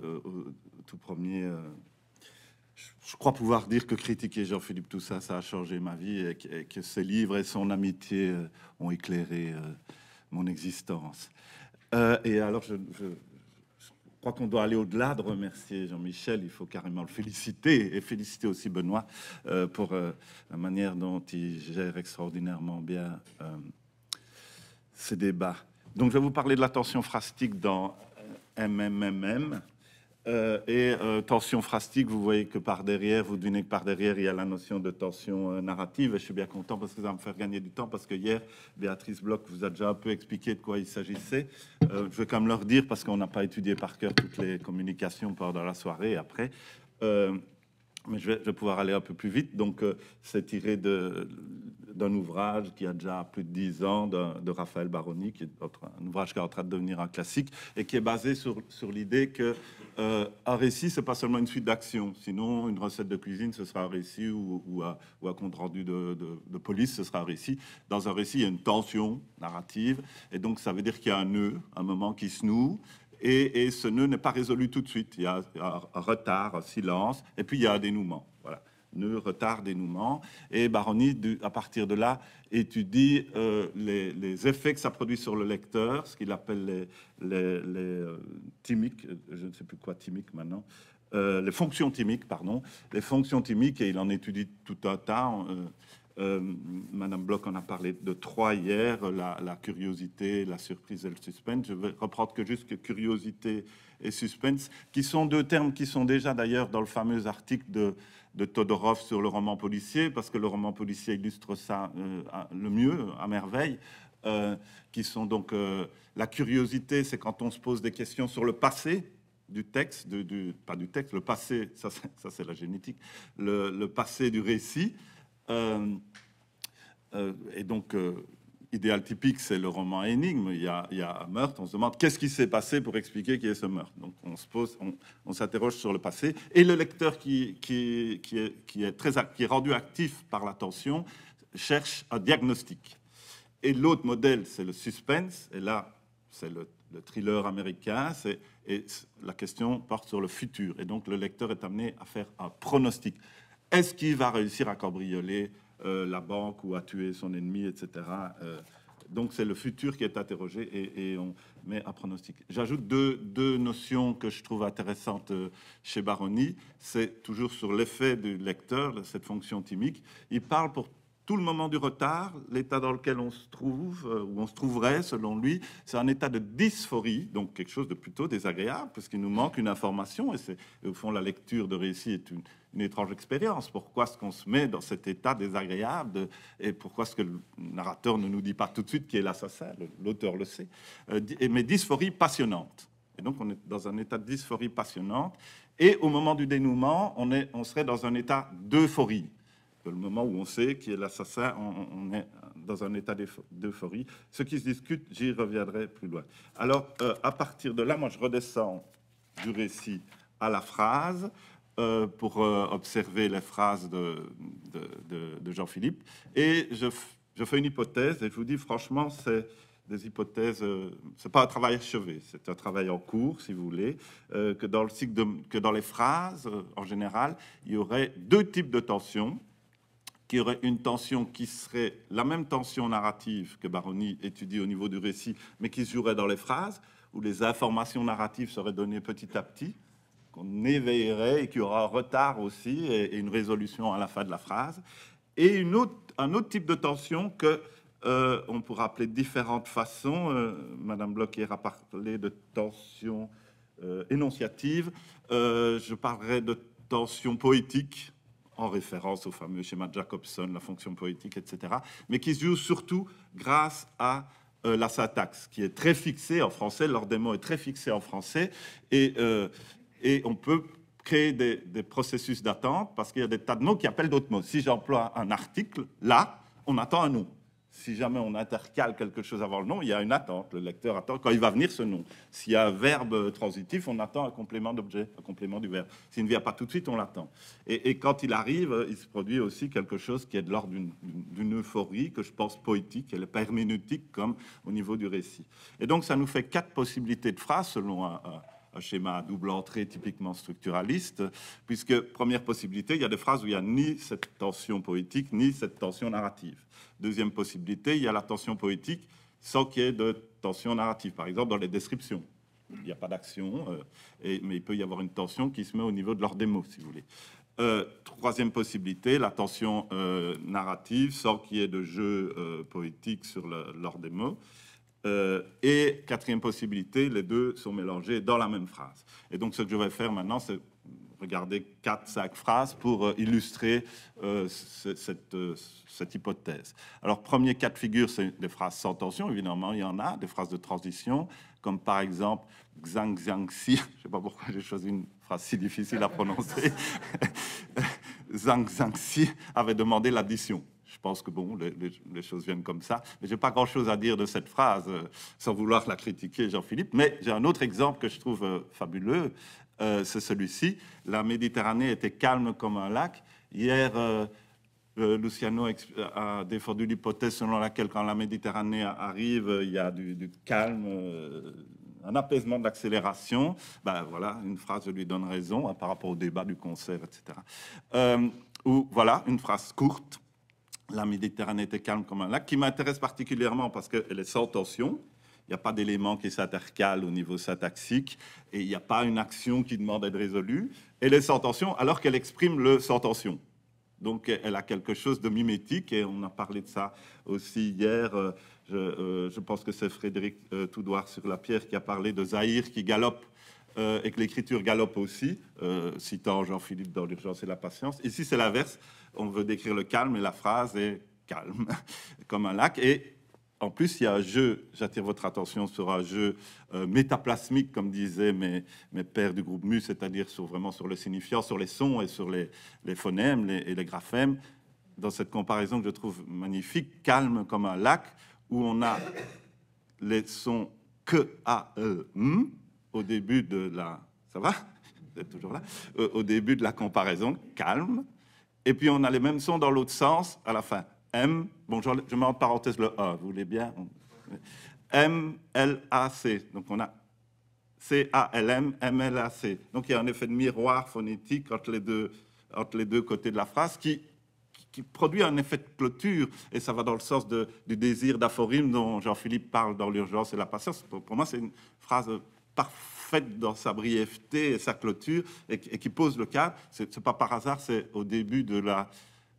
tout premier je crois pouvoir dire que critiquer Jean-Philippe Toussaint, ça a changé ma vie et que, ses livres et son amitié euh, ont éclairé euh, mon existence. Euh, et alors, je, crois qu'on doit aller au-delà de remercier Jean-Michel. Il faut carrément le féliciter et féliciter aussi Benoît pour la manière dont il gère extraordinairement bien ces débats. Donc, je vais vous parler de la tension phrastique dans MMMM. Euh, et euh, tension frastique, vous voyez que par derrière, vous devinez que par derrière, il y a la notion de tension euh, narrative. Et je suis bien content parce que ça va me faire gagner du temps. Parce que hier, Béatrice Bloch vous a déjà un peu expliqué de quoi il s'agissait. je vais quand même leur dire, parce qu'on n'a pas étudié par cœur toutes les communications pendant la soirée après. mais je vais, je vais, pouvoir aller un peu plus vite. Donc, c'est tiré de d'un ouvrage qui a déjà plus de dix ans de, Raphaël Baroni, qui est un ouvrage qui est en train de devenir un classique et qui est basé sur, sur l'idée que euh, un récit, c'est pas seulement une suite d'actions. Sinon, une recette de cuisine, ce sera un récit ou, ou, un, compte rendu de, police, ce sera un récit. Dans un récit, il y a une tension narrative et donc ça veut dire qu'il y a un nœud, un moment qui se noue et, et ce nœud n'est pas résolu tout de suite. Il y a un retard, un silence et puis il y a un dénouement. Voilà ne retard, dénouement. Et Baroni, à partir de là, étudie euh, les, les, effets que ça produit sur le lecteur, ce qu'il appelle les, les, les euh, je ne sais plus quoi thymique maintenant, euh, les fonctions thymiques, pardon, les fonctions thymiques, et il en étudie tout un tas. Madame Bloch en a parlé de trois hier, la, la, curiosité, la surprise et le suspense. Je vais reprendre que juste curiosité et suspense, qui sont deux termes qui sont déjà d'ailleurs dans le fameux article de de Todorov sur le roman policier, parce que le roman policier illustre ça euh, le mieux, à merveille, euh, qui sont donc euh, la curiosité, c'est quand on se pose des questions sur le passé du texte, pas du texte, le passé, ça c'est la génétique, le, le, passé du récit. et donc, idéal typique, c'est le roman énigme. Il y, a, un meurtre, on se demande qu'est-ce qui s'est passé pour expliquer qui est ce meurtre. Donc on se pose, on, s'interroge sur le passé. Et le lecteur qui, est, très, qui rendu actif par l'attention cherche un diagnostic. Et l'autre modèle, c'est le suspense. Et là, c'est le, thriller américain. Et la question porte sur le futur. Et donc le lecteur est amené à faire un pronostic. Est-ce qu'il va réussir à cambrioler euh, la banque ou a tué son ennemi, etc. Euh, donc c'est le futur qui est interrogé et, on met à pronostic. J'ajoute deux, notions que je trouve intéressantes euh, chez Baroni. C'est toujours sur l'effet du lecteur, cette fonction timique. Il parle pour tout le moment du retard, l'état dans lequel on se trouve, où on se trouverait selon lui, c'est un état de dysphorie, donc quelque chose de plutôt désagréable, parce qu'il nous manque une information, et c'est au fond la lecture de récit est une, une étrange expérience. Pourquoi est-ce qu'on se met dans cet état désagréable et pourquoi est-ce que le narrateur ne nous dit pas tout de suite qui est l'assassin L'auteur le sait. Euh, mais dysphorie passionnante. Et donc on est dans un état de dysphorie passionnante. Et au moment du dénouement, on, est, on serait dans un état d'euphorie. Le moment où on sait qui est l'assassin, on, est dans un état d'euphorie. Ce qui se discute, j'y reviendrai plus loin. Alors, euh, à partir de là, moi, je redescends du récit à la phrase. Euh, pour euh, observer les phrases de, Jean-Philippe. Et je, fais une hypothèse, et je vous dis franchement, c'est des hypothèses, euh, c'est pas un travail achevé, c'est un travail en cours, si vous voulez, que dans le que dans les phrases, en général, il y aurait deux types de tensions, qu'il y aurait une tension qui serait la même tension narrative que Baroni étudie au niveau du récit, mais qui se jouerait dans les phrases, où les informations narratives seraient données petit à petit, qu'on éveillerait et qu'il y aura un retard aussi et, une résolution à la fin de la phrase. Et une autre, un autre type de tension que euh, on pourra appeler différentes façons. Euh, Madame Bloquer a parlé de tension euh, énonciative. je parlerai de tension poétique en référence au fameux schéma de Jacobson, la fonction poétique, etc., mais qui se joue surtout grâce à la syntaxe, qui est très fixée en français, l'ordre des mots est très fixé en français, et euh, et on peut créer des, processus d'attente parce qu'il y a des tas de mots qui appellent d'autres mots. Si j'emploie un article, là, on attend un nom. Si jamais on intercale quelque chose avant le nom, il y a une attente. Le lecteur attend quand il va venir ce nom. S'il y a un verbe transitif, on attend un complément d'objet, un complément du verbe. S'il ne vient pas tout de suite, on l'attend. Et, quand il arrive, il se produit aussi quelque chose qui est de l'ordre d'une euphorie que je pense poétique, elle est herméneutique comme au niveau du récit. Et donc ça nous fait quatre possibilités de phrases selon un un schéma à double entrée typiquement structuraliste, puisque première possibilité, il y a des phrases où il n'y a ni cette tension poétique, ni cette tension narrative. Deuxième possibilité, il y a la tension poétique sans qu'il y ait de tension narrative, par exemple dans les descriptions. Il n'y a pas d'action, euh, mais il peut y avoir une tension qui se met au niveau de l'ordre des mots, si vous voulez. Euh, troisième possibilité, la tension euh, narrative, sans qu'il y ait de jeu poétique sur l'ordre des mots. Euh, et quatrième possibilité, les deux sont mélangés dans la même phrase. Et donc ce que je vais faire maintenant, c'est regarder quatre, cinq phrases pour euh, illustrer euh, cette, hypothèse. Alors, premier cas de figure, c'est des phrases sans tension, évidemment, il y en a, des phrases de transition, comme par exemple Xang zang Si. Je ne sais pas pourquoi j'ai choisi une phrase si difficile à prononcer. Zhang Zhangxi avait demandé l'addition. Je pense que bon, les, choses viennent comme ça. Mais j'ai pas grand-chose à dire de cette phrase, euh, sans vouloir la critiquer, Jean-Philippe. Mais j'ai un autre exemple que je trouve euh, fabuleux, euh, c'est celui-ci. La Méditerranée était calme comme un lac. Hier. Luciano a défendu l'hypothèse selon laquelle quand la Méditerranée arrive, il y a du, calme, un apaisement de l'accélération. Ben voilà, une phrase lui donne raison hein, par rapport au débat du concert, etc. ou voilà, une phrase courte, la Méditerranée était calme comme un lac, qui m'intéresse particulièrement parce qu'elle est sans tension. Il n'y a pas d'élément qui s'intercale au niveau syntaxique et il n'y a pas une action qui demande d'être résolue. Elle est sans tension alors qu'elle exprime le sans tension. Donc elle a quelque chose de mimétique et on a parlé de ça aussi hier. Euh, euh, je, pense que c'est Frédéric euh, sur la pierre qui a parlé de Zahir qui galope euh, et que l'écriture galope aussi, citant Jean-Philippe dans L'urgence et la patience. Ici c'est l'inverse on veut décrire le calme et la phrase est calme, comme un lac. Et en plus, il y a un jeu, j'attire votre attention sur un jeu euh, métaplasmique, comme disaient mes, mes pères du groupe MU, c'est-à-dire sur, vraiment sur le signifiant, sur les sons et sur les, phonèmes et les graphèmes. Dans cette comparaison que je trouve magnifique, calme comme un lac, où on a les sons que, a, e, m au début de la. Ça va toujours là euh, Au début de la comparaison, calme. Et puis on a les mêmes sons dans l'autre sens à la fin. M, bon, je, mets en parenthèse le A, vous voulez bien M, L, A, C. Donc on a C, A, L, M, M, L, A, C. Donc il y a un effet de miroir phonétique entre les deux, entre les deux côtés de la phrase qui, qui produit un effet de clôture, et ça va dans le sens de, du désir d'aphorisme dont Jean-Philippe parle dans l'urgence et la patience. Pour, pour moi, c'est une phrase parfaite fait dans sa brièveté et sa clôture et, qui pose le cadre. C'est pas par hasard, c'est au début de la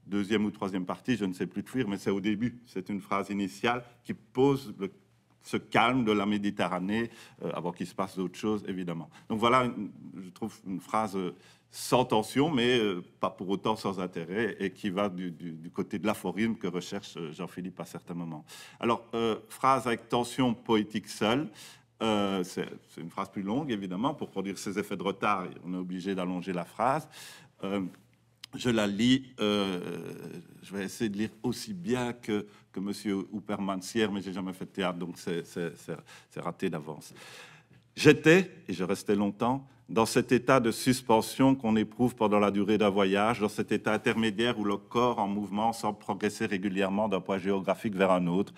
deuxième ou troisième partie, je ne sais plus de fuir, mais c'est au début. C'est une phrase initiale qui pose le, ce calme de la Méditerranée euh, avant qu'il se passe d'autres choses, évidemment. Donc voilà, je trouve une phrase euh, sans tension, mais euh, pas pour autant sans intérêt, et qui va du, côté de l'aphorisme que recherche Jean-Philippe à certains moments. Alors, phrase avec tension poétique seule, euh, c'est une phrase plus longue, évidemment, pour produire ces effets de retard, on est obligé d'allonger la phrase. Euh, je la lis, euh, je vais essayer de lire aussi bien que, que M. Houpermansière, mais j'ai jamais fait de théâtre, donc c'est raté d'avance. J'étais, et je restais longtemps, dans cet état de suspension qu'on éprouve pendant la durée d'un voyage, dans cet état intermédiaire où le corps en mouvement semble progresser régulièrement d'un point géographique vers un autre,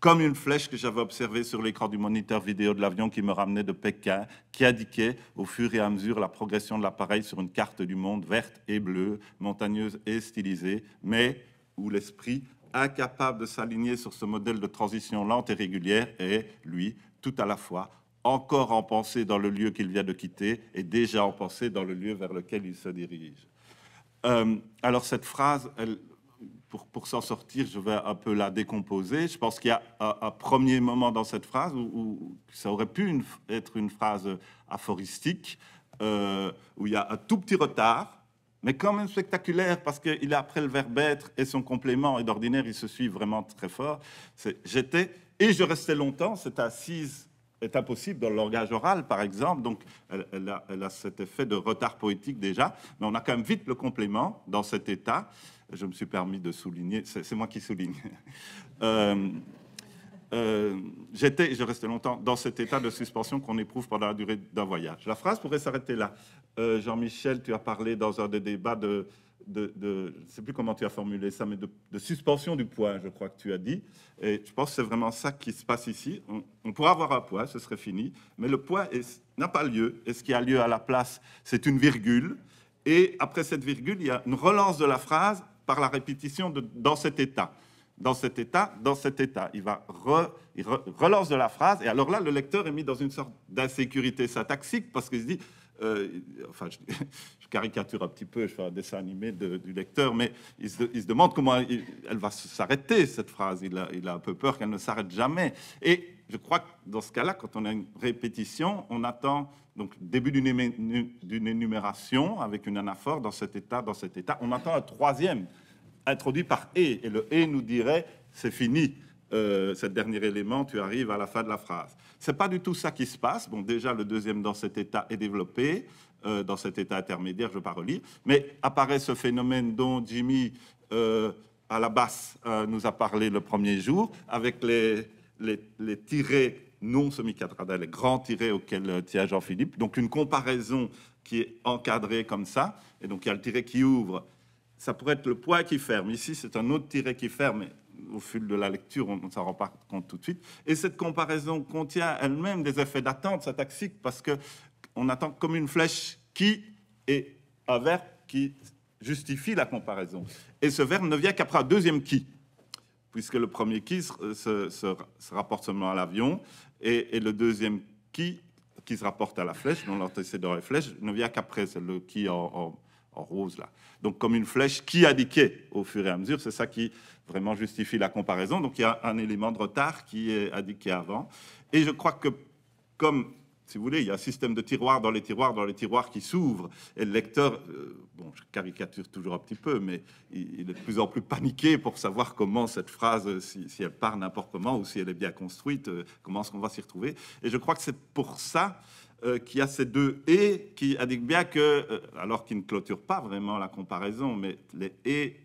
comme une flèche que j'avais observée sur l'écran du moniteur vidéo de l'avion qui me ramenait de Pékin, qui indiquait au fur et à mesure la progression de l'appareil sur une carte du monde verte et bleue, montagneuse et stylisée, mais où l'esprit, incapable de s'aligner sur ce modèle de transition lente et régulière, est, lui, tout à la fois encore en pensée dans le lieu qu'il vient de quitter et déjà en pensée dans le lieu vers lequel il se dirige. Euh, alors cette phrase, elle, pour, s'en sortir, je vais un peu la décomposer. Je pense qu'il y a un, premier moment dans cette phrase où, ça aurait pu être une phrase aphoristique, euh, où il y a un tout petit retard, mais quand même spectaculaire, parce qu'il est après le verbe être et son complément, et d'ordinaire, il se suit vraiment très fort. C'est « J'étais et je restais longtemps, cette assise est impossible dans le langage oral, par exemple. Donc, elle, a, elle, a, cet effet de retard poétique déjà, mais on a quand même vite le complément dans cet état je me suis permis de souligner, c'est moi qui souligne. Euh, euh, j'étais, je restais longtemps dans cet état de suspension qu'on éprouve pendant la durée d'un voyage. La phrase pourrait s'arrêter là. Euh, Jean-Michel, tu as parlé dans un des débats de, de, je ne sais plus comment tu as formulé ça, mais de, suspension du poids, je crois que tu as dit. Et je pense que c'est vraiment ça qui se passe ici. On, on, pourra avoir un poids, ce serait fini, mais le poids n'a pas lieu. Et ce qui a lieu à la place, c'est une virgule. Et après cette virgule, il y a une relance de la phrase par la répétition de, dans cet état. Dans cet état, dans cet état. Il va relance de la phrase, et alors là, le lecteur est mis dans une sorte d'insécurité syntaxique parce qu'il se dit. Euh, enfin, je, caricature un petit peu, je fais un dessin animé du lecteur, mais il se, demande comment elle va s'arrêter, cette phrase. Il a, il a un peu peur qu'elle ne s'arrête jamais. Et je crois que dans ce cas-là, quand on a une répétition, on attend donc, début d'une énumération avec une anaphore dans cet état, dans cet état. On attend un troisième introduit par et. Et le et nous dirait c'est fini. Euh, cet dernier élément, tu arrives à la fin de la phrase. Ce n'est pas du tout ça qui se passe. Bon, déjà, le deuxième dans cet état est développé. Euh, dans cet état intermédiaire, je ne vais pas relire. Mais apparaît ce phénomène dont Jimmy, euh, à la basse, euh, nous a parlé le premier jour, avec les, les, les tirés non semi les grand tiré auquel euh, tient Jean-Philippe. Donc une comparaison qui est encadrée comme ça. Et donc il y a le tiré qui ouvre. Ça pourrait être le poids qui ferme. Ici, c'est un autre tiré qui ferme. Mais au fil de la lecture, on ne s'en rend pas compte tout de suite. Et cette comparaison contient elle-même des effets d'attente, syntaxique parce qu'on attend comme une flèche qui et un verbe qui justifie la comparaison. Et ce verbe ne vient qu'après un deuxième qui puisque le premier qui se rapporte seulement à l'avion, et, le deuxième qui, qui se rapporte à la flèche, dont l'antécédent est flèche, ne vient qu'après, c'est le qui en, rose là. Donc comme une flèche qui indiqué au fur et à mesure, c'est ça qui vraiment justifie la comparaison. Donc il y a un élément de retard qui est indiqué avant. Et je crois que comme si vous voulez, il y a un système de tiroirs dans les tiroirs, dans les tiroirs qui s'ouvrent. Et le lecteur, euh, bon, je caricature toujours un petit peu, mais il, est de plus en plus paniqué pour savoir comment cette phrase, si, elle part n'importe comment ou si elle est bien construite, euh, comment est-ce qu'on va s'y retrouver. Et je crois que c'est pour ça euh, qu'il y a ces deux et qui indiquent bien que, alors qu'ils ne clôturent pas vraiment la comparaison, mais les et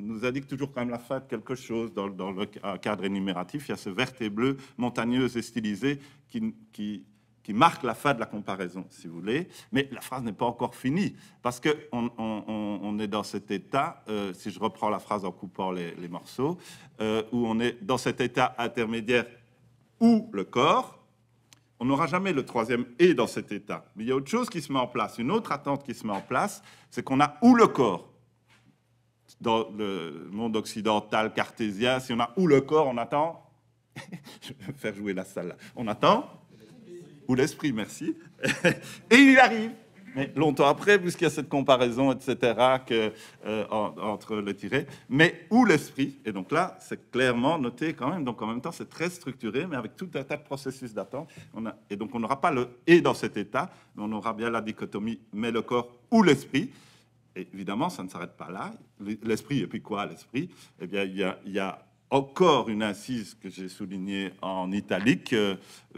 nous indique toujours quand même la fin de quelque chose. Dans, le cadre énumératif, il y a ce vert et bleu montagneuse et stylisé qui, qui qui marque la fin de la comparaison, si vous voulez. Mais la phrase n'est pas encore finie, parce qu'on on, est dans cet état, euh, si je reprends la phrase en coupant les, morceaux, euh, où on est dans cet état intermédiaire où le corps, on n'aura jamais le troisième et dans cet état. Mais il y a autre chose qui se met en place, une autre attente qui se met en place, c'est qu'on a où le corps. Dans le monde occidental cartésien, si on a où le corps, on attend. je vais faire jouer la salle. Là. On attend ou l'esprit, merci. et il arrive. Mais longtemps après, puisqu'il y a cette comparaison, etc., que, euh, entre le tiré, mais où l'esprit. Et donc là, c'est clairement noté quand même. Donc en même temps, c'est très structuré, mais avec tout un tas de processus d'attente. et donc on n'aura pas le et dans cet état, mais on aura bien la dichotomie, mais le corps ou l'esprit. évidemment, ça ne s'arrête pas là. L'esprit, et puis quoi l'esprit Eh bien, il il y a encore une incise que j'ai soulignée en italique, euh,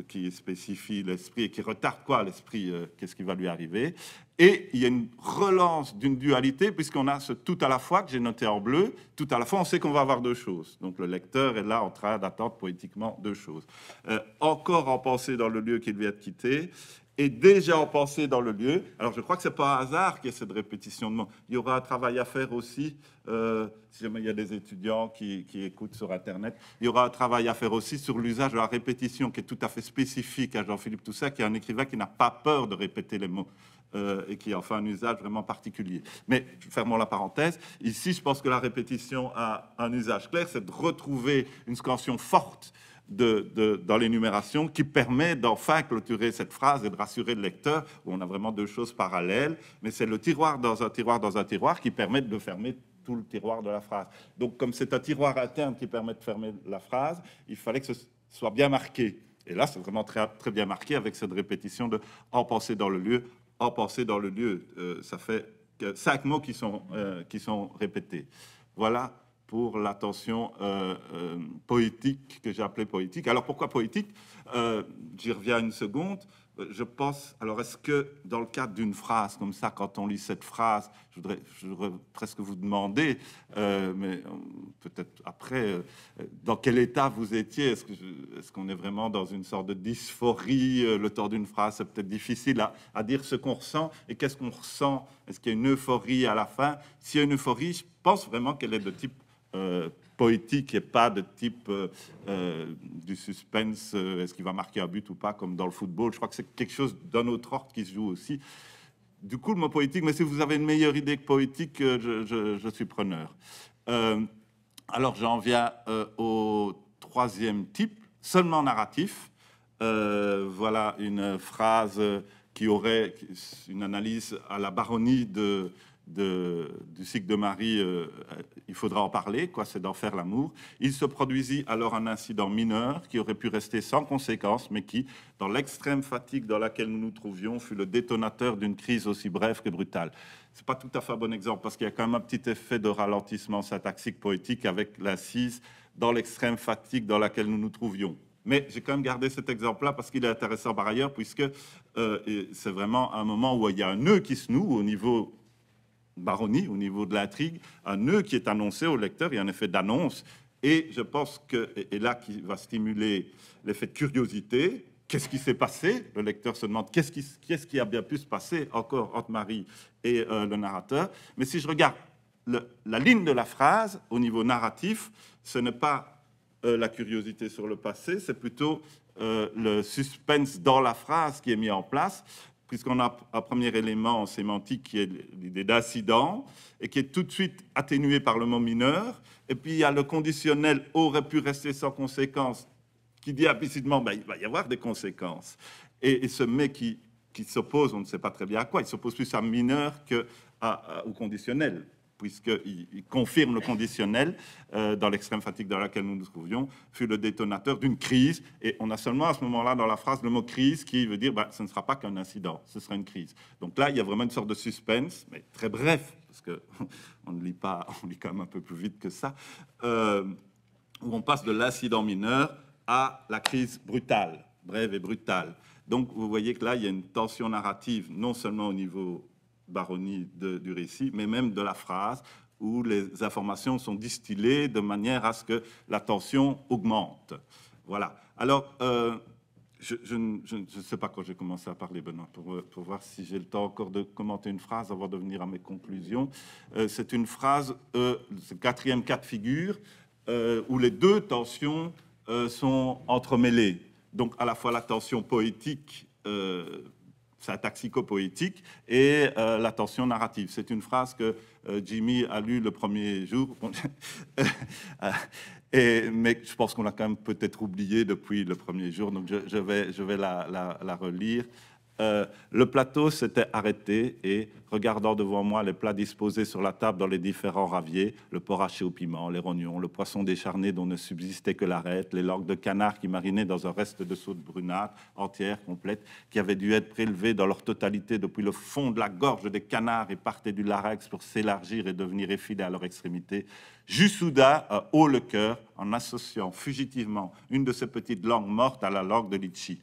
qui spécifie l'esprit et qui retarde quoi l'esprit, euh, qu'est-ce qui va lui arriver. Et il y a une relance d'une dualité, puisqu'on a ce tout à la fois que j'ai noté en bleu, tout à la fois on sait qu'on va avoir deux choses. Donc le lecteur est là en train d'attendre poétiquement deux choses. Euh, encore en pensée dans le lieu qu'il vient de quitter, et déjà en pensée dans le lieu. Alors je crois que ce n'est pas un hasard qu'il y ait cette répétition de mots. Il y aura un travail à faire aussi, euh, si il y a des étudiants qui, écoutent sur Internet, il y aura un travail à faire aussi sur l'usage de la répétition qui est tout à fait spécifique à Jean-Philippe Toussaint, qui est un écrivain qui n'a pas peur de répéter les mots. Euh, et qui a enfin un usage vraiment particulier. Mais fermons la parenthèse. Ici, je pense que la répétition a un usage clair, c'est de retrouver une scansion forte de, dans l'énumération qui permet d'enfin clôturer cette phrase et de rassurer le lecteur, où on a vraiment deux choses parallèles, mais c'est le tiroir dans un tiroir dans un tiroir qui permet de fermer tout le tiroir de la phrase. Donc comme c'est un tiroir interne qui permet de fermer la phrase, il fallait que ce soit bien marqué. Et là, c'est vraiment très, très bien marqué avec cette répétition de en penser dans le lieu, en penser dans le lieu. Euh, ça fait cinq mots qui sont, euh, qui sont répétés. Voilà pour l'attention euh, euh, poétique que j'ai appelée poétique. Alors pourquoi poétique euh, J'y reviens une seconde. Euh, je pense, alors est-ce que dans le cadre d'une phrase comme ça, quand on lit cette phrase, je voudrais, presque vous demander, mais peut-être après, dans quel état vous étiez Est-ce qu'on est, vraiment dans une sorte de dysphorie Le temps d'une phrase, c'est peut-être difficile à, à, dire ce qu'on ressent et qu'est-ce qu'on ressent Est-ce qu'il y a une euphorie à la fin S'il y a une euphorie, je pense vraiment qu'elle est de type euh, poétique et pas de type euh, euh, du suspense, est-ce qu'il va marquer un but ou pas, comme dans le football. Je crois que c'est quelque chose d'un autre ordre qui se joue aussi. Du coup, le mot poétique, mais si vous avez une meilleure idée que poétique, je, suis preneur. alors j'en viens au troisième type, seulement narratif. voilà une phrase qui aurait une analyse à la baronnie de, de, du cycle de Marie, euh, il faudra en parler, quoi, c'est d'en faire l'amour. Il se produisit alors un incident mineur qui aurait pu rester sans conséquence, mais qui, dans l'extrême fatigue dans laquelle nous nous trouvions, fut le détonateur d'une crise aussi brève que brutale. C'est pas tout à fait un bon exemple parce qu'il y a quand même un petit effet de ralentissement syntaxique poétique avec l'assise dans l'extrême fatigue dans laquelle nous nous trouvions. Mais j'ai quand même gardé cet exemple-là parce qu'il est intéressant par ailleurs, puisque euh, c'est vraiment un moment où il y a un nœud qui se noue au niveau Baronnie au niveau de l'intrigue, un nœud qui est annoncé au lecteur, il y a un effet d'annonce. Et je pense que, et là qui va stimuler l'effet de curiosité, qu'est-ce qui s'est passé Le lecteur se demande qu'est-ce qui, qu'est-ce qui, a bien pu se passer encore entre Marie et euh, le narrateur. Mais si je regarde la ligne de la phrase au niveau narratif, ce n'est pas euh, la curiosité sur le passé, c'est plutôt euh, le suspense dans la phrase qui est mis en place puisqu'on a un premier élément en sémantique qui est l'idée d'incident, et qui est tout de suite atténué par le mot mineur. Et puis il y a le conditionnel aurait pu rester sans conséquence, qui dit implicitement ben, il va y avoir des conséquences. Et, ce mais qui, qui s'oppose, on ne sait pas très bien à quoi, il s'oppose plus à mineur qu'au conditionnel puisqu'il confirme le conditionnel euh, dans l'extrême fatigue dans laquelle nous nous trouvions, fut le détonateur d'une crise. Et on a seulement à ce moment-là dans la phrase le mot crise qui veut dire bah, ce ne sera pas qu'un incident, ce sera une crise. Donc là, il y a vraiment une sorte de suspense, mais très bref, parce que on ne lit pas, on lit quand même un peu plus vite que ça, euh, où on passe de l'incident mineur à la crise brutale, brève et brutale. Donc vous voyez que là, il y a une tension narrative, non seulement au niveau baronnie du récit, mais même de la phrase, où les informations sont distillées de manière à ce que la tension augmente. Voilà. Alors, euh, je, ne sais pas quand j'ai commencé à parler, Benoît, euh, pour, voir si j'ai le temps encore de commenter une phrase avant de venir à mes conclusions. Euh, c'est une phrase, euh, le quatrième cas de figure, où les deux tensions sont entremêlées. Donc, à la fois la tension poétique sa taxico-poétique et euh, l'attention tension narrative. C'est une phrase que euh, Jimmy a lue le premier jour, euh, et, mais je pense qu'on l'a quand même peut-être oubliée depuis le premier jour, donc je, vais, je vais la relire. Euh, le plateau s'était arrêté et, regardant devant moi les plats disposés sur la table dans les différents raviers, le porc haché au piment, les rognons, le poisson décharné dont ne subsistait que l'arête, les langues de canards qui marinaient dans un reste de saute brunâtre, entière, complète, qui avait dû être prélevée dans leur totalité depuis le fond de la gorge des canards et partait du larynx pour s'élargir et devenir effilée à leur extrémité, j'eus soudain haut le cœur en associant fugitivement une de ces petites langues mortes à la langue de Litchi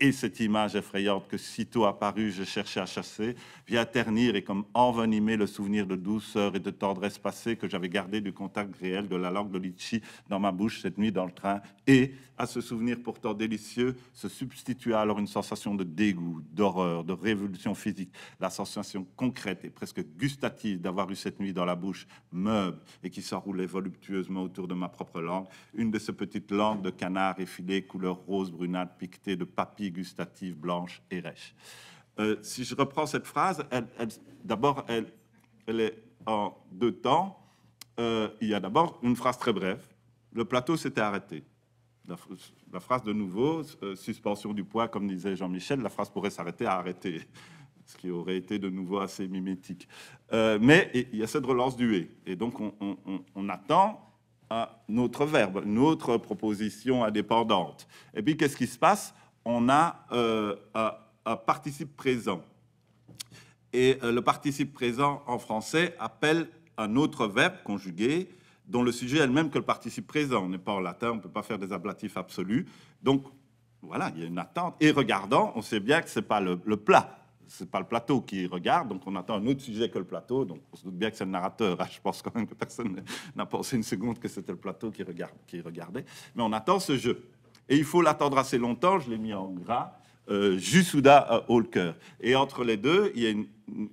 et cette image effrayante que sitôt apparue je cherchais à chasser vient ternir et comme envenimer le souvenir de douceur et de tendresse passée que j'avais gardé du contact réel de la langue de Litchi dans ma bouche cette nuit dans le train. Et à ce souvenir pourtant délicieux se substitua alors une sensation de dégoût, d'horreur, de révolution physique, la sensation concrète et presque gustative d'avoir eu cette nuit dans la bouche meuble et qui s'enroulait voluptueusement autour de ma propre langue, une de ces petites langues de canard effilées couleur rose brunâtre piquetée de papier Gustative blanche et rêche. Euh, si je reprends cette phrase, d'abord, elle, elle, est en deux temps. Euh, il y a d'abord une phrase très brève. Le plateau s'était arrêté. La, phrase de nouveau, euh, suspension du poids, comme disait Jean-Michel, la phrase pourrait s'arrêter à arrêter, ce qui aurait été de nouveau assez mimétique. mais il y a cette relance du et. Et donc, on, attend un notre verbe, notre proposition indépendante. Et puis, qu'est-ce qui se passe on a euh, un, participe présent. Et euh, le participe présent en français appelle un autre verbe conjugué dont le sujet est le même que le participe présent. On n'est pas en latin, on ne peut pas faire des ablatifs absolus. Donc voilà, il y a une attente. Et regardant, on sait bien que ce n'est pas le, plat, ce n'est pas le plateau qui regarde, donc on attend un autre sujet que le plateau. Donc on se doute bien que c'est le narrateur. Hein. Je pense quand même que personne n'a pensé une seconde que c'était le plateau qui, regarde, qui regardait. Mais on attend ce jeu. Et il faut l'attendre assez longtemps, je l'ai mis en gras, euh, Jusuda Holker. Euh, Et entre les deux, il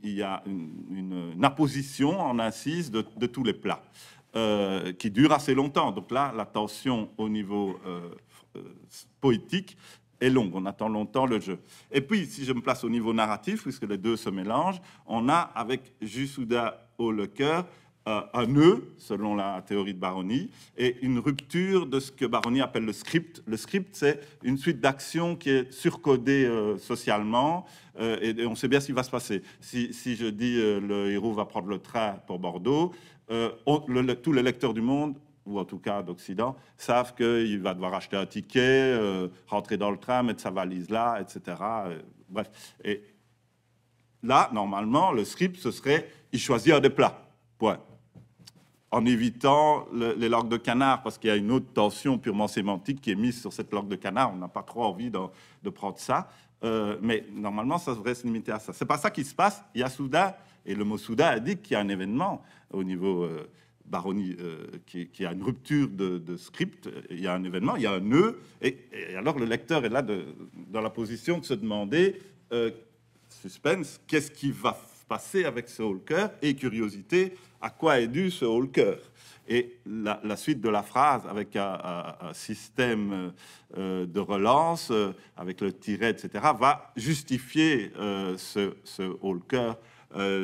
y a une, il apposition en incise de, tous les plats, euh, qui dure assez longtemps. Donc là, la tension au niveau euh, poétique est longue, on attend longtemps le jeu. Et puis, si je me place au niveau narratif, puisque les deux se mélangent, on a avec Jusuda Holker euh, un nœud, selon la théorie de Baroni, et une rupture de ce que Baroni appelle le script. Le script, c'est une suite d'actions qui est surcodée euh, socialement, euh, et, on sait bien ce qui va se passer. Si, je dis le héros va prendre le train pour Bordeaux, tous les lecteurs du monde ou en tout cas d'Occident, savent qu'il va devoir acheter un ticket, rentrer dans le train, mettre sa valise là, etc. bref. Et là, normalement, le script, ce serait il choisit un des plats. Point en évitant les langues de canard, parce qu'il y a une autre tension purement sémantique qui est mise sur cette langue de canard. On n'a pas trop envie de, prendre ça. Euh, mais normalement, ça devrait se limiter à ça. C'est pas ça qui se passe. Il y a Souda, et le mot soudain indique qu'il y a un événement au niveau euh, euh qui, a une rupture de, script. Il y a un événement, il y a un nœud. Et, alors, le lecteur est là de, dans la position de se demander euh, suspense, qu'est-ce qui va se passer avec ce Holker Et curiosité, à quoi est dû ce haut cœur et la, suite de la phrase avec un, système euh, de relance, euh, avec le tiret, etc., va justifier euh, ce, ce haut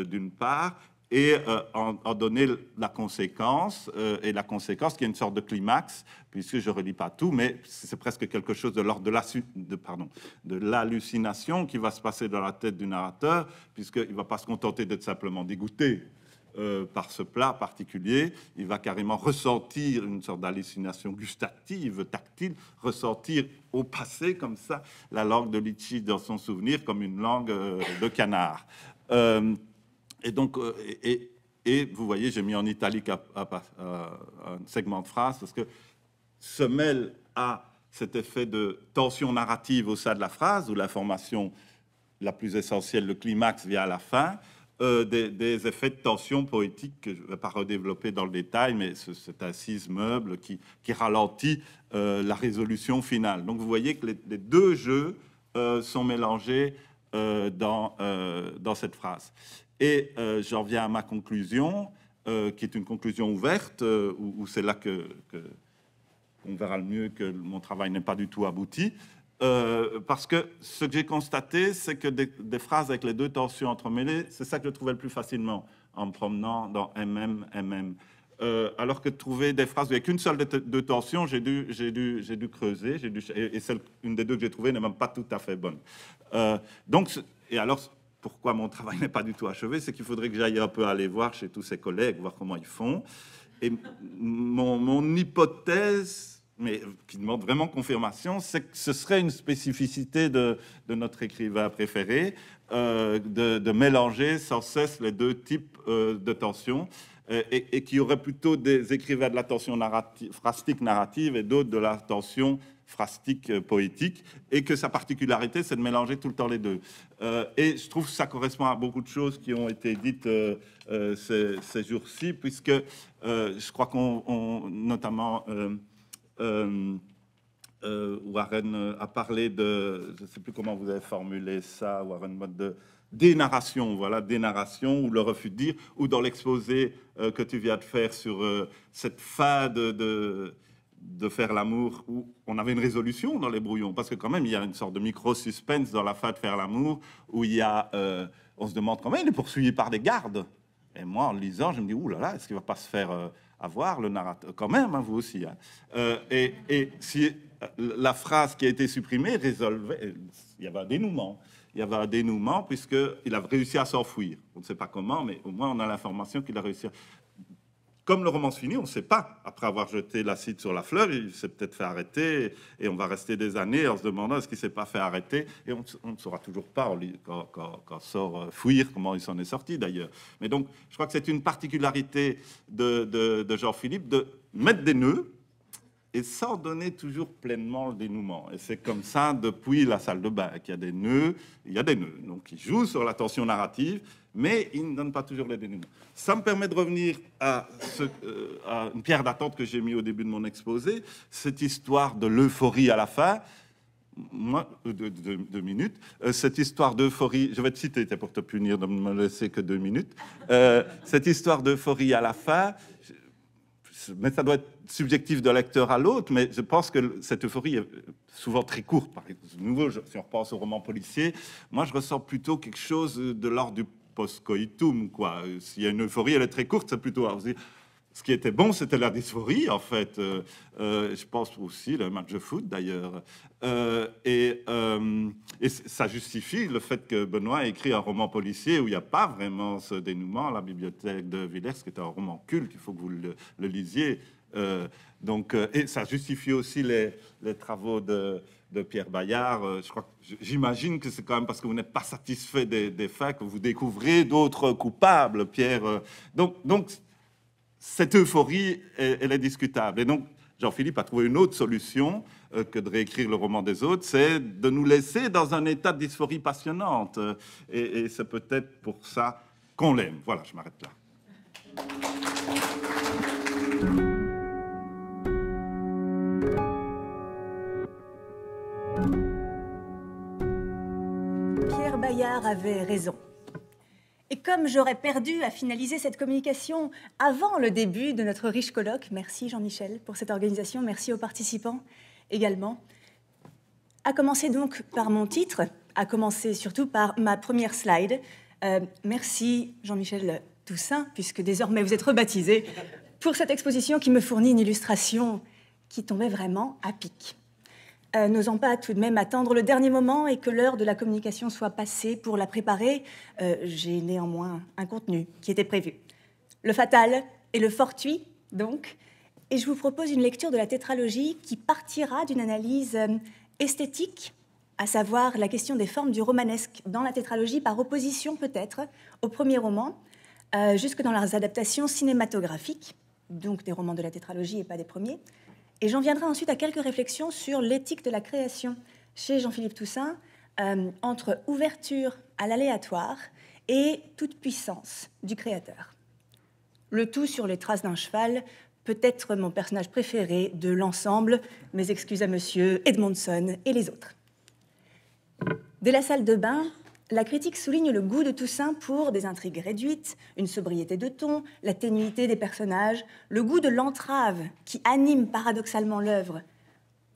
d'une part et en, donner la conséquence, et la conséquence qui est une sorte de climax, puisque je ne relis pas tout, mais c'est presque quelque chose de l'ordre de, la, de, de l'hallucination qui va se passer dans la tête du narrateur, puisqu'il ne va pas se contenter d'être simplement dégoûté, euh, par ce plat particulier. Il va carrément ressentir une sorte d'hallucination gustative, tactile, ressentir au passé comme ça la langue de litchi dans son souvenir comme une langue euh, de canard. Euh, et donc, et, vous voyez, j'ai mis en italique un segment de phrase parce que se mêle à cet effet de tension narrative au sein de la phrase, où l'information la plus essentielle, le climax, vient à la fin, euh, des, effets de tension poétique que je ne vais pas redévelopper dans le détail, mais c'est un assise meuble qui, ralentit euh, la résolution finale. Donc vous voyez que les, deux jeux euh, sont mélangés dans, cette phrase. Et j'en viens à ma conclusion, qui est une conclusion ouverte, où, c'est là qu'on que on verra le mieux que mon travail n'est pas du tout abouti. Euh, parce que ce que j'ai constaté, c'est que des, phrases avec les deux tensions entremêlées, c'est ça que je trouvais le plus facilement en me promenant dans MM, MM. alors que trouver des phrases avec une seule de deux j'ai dû, dû creuser, et, celle, une des deux que j'ai trouvées n'est même pas tout à fait bonne. Euh, donc, et alors, pourquoi mon travail n'est pas du tout achevé, c'est qu'il faudrait que j'aille un peu aller voir chez tous ces collègues, voir comment ils font. Et mon hypothèse, mais qui demande vraiment confirmation, c'est que ce serait une spécificité de, notre écrivain préféré euh, de, mélanger sans cesse les deux types euh, de tensions. Euh, et, et qu'il y aurait plutôt des écrivains de la tension narrative, phrastique narrative et d'autres de la tension phrastique poétique, et que sa particularité, c'est de mélanger tout le temps les deux. et je trouve que ça correspond à beaucoup de choses qui ont été dites ces, ces jours-ci, puisque je crois qu'on, notamment euh, euh, Warren euh, a parlé de, je ne sais plus comment vous avez formulé ça, Warren mode de dénarration, voilà, dénarration ou le refus de dire, ou dans l'exposé que tu viens de faire sur cette fade de, de faire l'amour, où on avait une résolution dans les brouillons, parce que quand même, il y a une sorte de micro-suspense dans la de faire l'amour, où il y a, on se demande quand même, il est poursuivi par des gardes. Et moi, en lisant, je me dis, ouh là là, est-ce qu'il ne va pas se faire avoir le narrateur, quand même, hein, vous aussi. Hein. Euh, et, si euh, la phrase qui a été supprimée résolvait, il y avait un dénouement. Il y avait un dénouement puisqu'il a réussi à s'enfuir. On ne sait pas comment, mais au moins on a l'information qu'il a réussi à... Comme le roman se finit, on ne sait pas. Après avoir jeté l'acide sur la fleur, il s'est peut-être fait arrêter et on va rester des années en se demandant est-ce qu'il s'est pas fait arrêter. Et on, ne saura toujours pas quand, quand, quand sort euh, Fouir comment il s'en est sorti d'ailleurs. Mais donc, je crois que c'est une particularité de, de Jean-Philippe de mettre des nœuds et sans donner toujours pleinement le dénouement. Et c'est comme ça depuis la salle de bain, qu'il y a des nœuds, il y a des nœuds. Donc il joue sur la tension narrative, mais il ne donne pas toujours les dénouements. Ça me permet de revenir à, ce, euh, une pierre d'attente que j'ai mis au début de mon exposé, cette histoire de l'euphorie à la fin. Moi, euh, deux, minutes. Euh, cette histoire d'euphorie, je vais te citer, c'était pour te punir de me laisser que deux minutes. cette histoire d'euphorie à la fin, mais ça doit être subjectif de lecteur à l'autre, mais je pense que cette euphorie est souvent très courte. Par exemple, nouveau, si on repense au roman policier, moi je ressens plutôt quelque chose de l'ordre du post-coitum, quoi. S'il y a une euphorie, elle est très courte, c'est plutôt. ce qui était bon, c'était la dysphorie, en fait. Euh, euh, je pense aussi le match de foot, d'ailleurs. Euh, et, ça justifie le fait que Benoît ait écrit un roman policier où il n'y a pas vraiment ce dénouement. La bibliothèque de Villers, qui est un roman culte, il faut que vous le, lisiez. donc, et ça justifie aussi les travaux de, de Pierre Bayard. Euh, j'imagine que c'est quand même parce que vous n'êtes pas satisfait des, faits que vous découvrez d'autres coupables, Pierre. Euh. Donc, donc cette euphorie, elle, est discutable. Et donc, Jean-Philippe a trouvé une autre solution euh, que de réécrire le roman des autres, c'est de nous laisser dans un état de passionnante. Et, et c'est peut-être pour ça qu'on l'aime. Voilà, je m'arrête là. avait raison. Et comme j'aurais perdu à finaliser cette communication avant le début de notre riche colloque, merci Jean-Michel pour cette organisation, merci aux participants également. À commencer donc par mon titre, à commencer surtout par ma première slide. Euh, merci Jean-Michel Toussaint, puisque désormais vous êtes rebaptisé, pour cette exposition qui me fournit une illustration qui tombait vraiment à pic. Euh, n'osant pas tout de même attendre le dernier moment et que l'heure de la communication soit passée pour la préparer, euh, j'ai néanmoins un contenu qui était prévu. Le fatal et le fortuit, donc. Et je vous propose une lecture de la tétralogie qui partira d'une analyse euh, esthétique, à savoir la question des formes du romanesque dans la tétralogie par opposition peut-être au premier roman, jusque dans leurs adaptations cinématographiques, donc des romans de la tétralogie et pas des premiers. Et j'en viendrai ensuite à quelques réflexions sur l'éthique de la création chez Jean-Philippe Toussaint, euh, entre ouverture à l'aléatoire et toute puissance du créateur. Le tout sur les traces d'un cheval, peut-être mon personnage préféré de l'ensemble, mes excuses à monsieur Edmondson et les autres. De la salle de bain la critique souligne le goût de Toussaint pour des intrigues réduites, une sobriété de ton, la ténuité des personnages, le goût de l'entrave qui anime paradoxalement l'œuvre.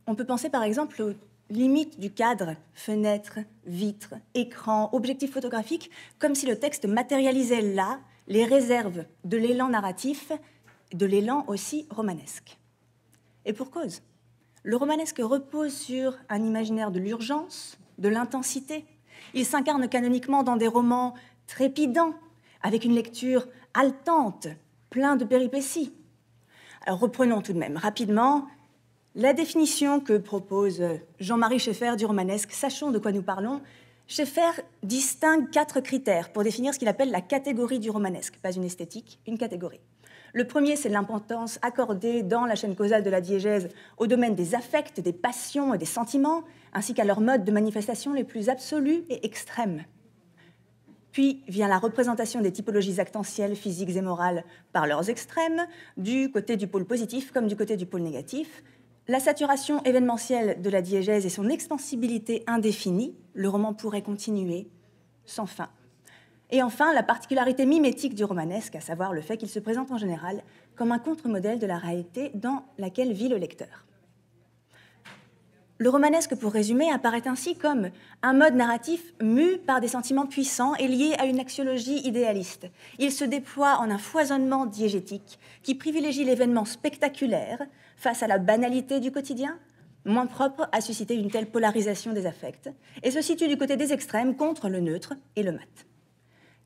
On peut penser par exemple aux limites du cadre, fenêtres, vitres, écrans, objectifs photographiques, comme si le texte matérialisait là les réserves de l'élan narratif, de l'élan aussi romanesque. Et pour cause, le romanesque repose sur un imaginaire de l'urgence, de l'intensité, il s'incarne canoniquement dans des romans trépidants, avec une lecture haletante, plein de péripéties. reprenons tout de même rapidement la définition que propose Jean-Marie Schaeffer du romanesque. Sachons de quoi nous parlons. Schaeffer distingue quatre critères pour définir ce qu'il appelle la catégorie du romanesque, pas une esthétique, une catégorie. Le premier, c'est l'importance accordée dans la chaîne causale de la diégèse au domaine des affects, des passions et des sentiments, ainsi qu'à leurs modes de manifestation les plus absolus et extrêmes. Puis vient la représentation des typologies actentielles, physiques et morales par leurs extrêmes, du côté du pôle positif comme du côté du pôle négatif, la saturation événementielle de la diégèse et son extensibilité indéfinie, le roman pourrait continuer sans fin. Et enfin, la particularité mimétique du romanesque, à savoir le fait qu'il se présente en général comme un contre-modèle de la réalité dans laquelle vit le lecteur. Le romanesque, pour résumer, apparaît ainsi comme un mode narratif mu par des sentiments puissants et lié à une axiologie idéaliste. Il se déploie en un foisonnement diégétique qui privilégie l'événement spectaculaire face à la banalité du quotidien, moins propre à susciter une telle polarisation des affects, et se situe du côté des extrêmes contre le neutre et le mat.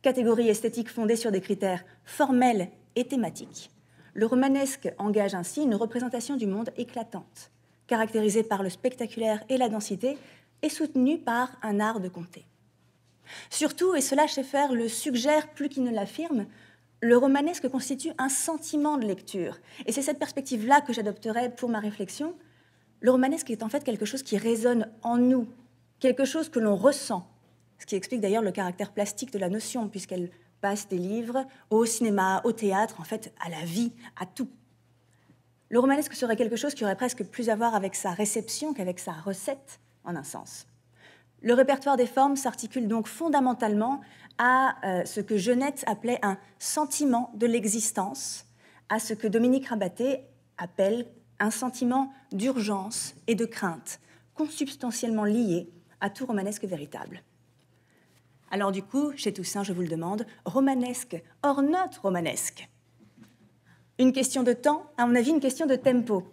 Catégorie esthétique fondée sur des critères formels et thématiques, le romanesque engage ainsi une représentation du monde éclatante caractérisé par le spectaculaire et la densité, est soutenu par un art de compter. Surtout, et cela Schaeffer le suggère plus qu'il ne l'affirme, le romanesque constitue un sentiment de lecture. Et c'est cette perspective-là que j'adopterai pour ma réflexion. Le romanesque est en fait quelque chose qui résonne en nous, quelque chose que l'on ressent, ce qui explique d'ailleurs le caractère plastique de la notion, puisqu'elle passe des livres au cinéma, au théâtre, en fait à la vie, à tout. Le romanesque serait quelque chose qui aurait presque plus à voir avec sa réception qu'avec sa recette, en un sens. Le répertoire des formes s'articule donc fondamentalement à euh, ce que Genette appelait un sentiment de l'existence, à ce que Dominique Rabaté appelle un sentiment d'urgence et de crainte, consubstantiellement lié à tout romanesque véritable. Alors du coup, chez Toussaint, je vous le demande, romanesque, hors note romanesque une question de temps, à mon avis, une question de tempo.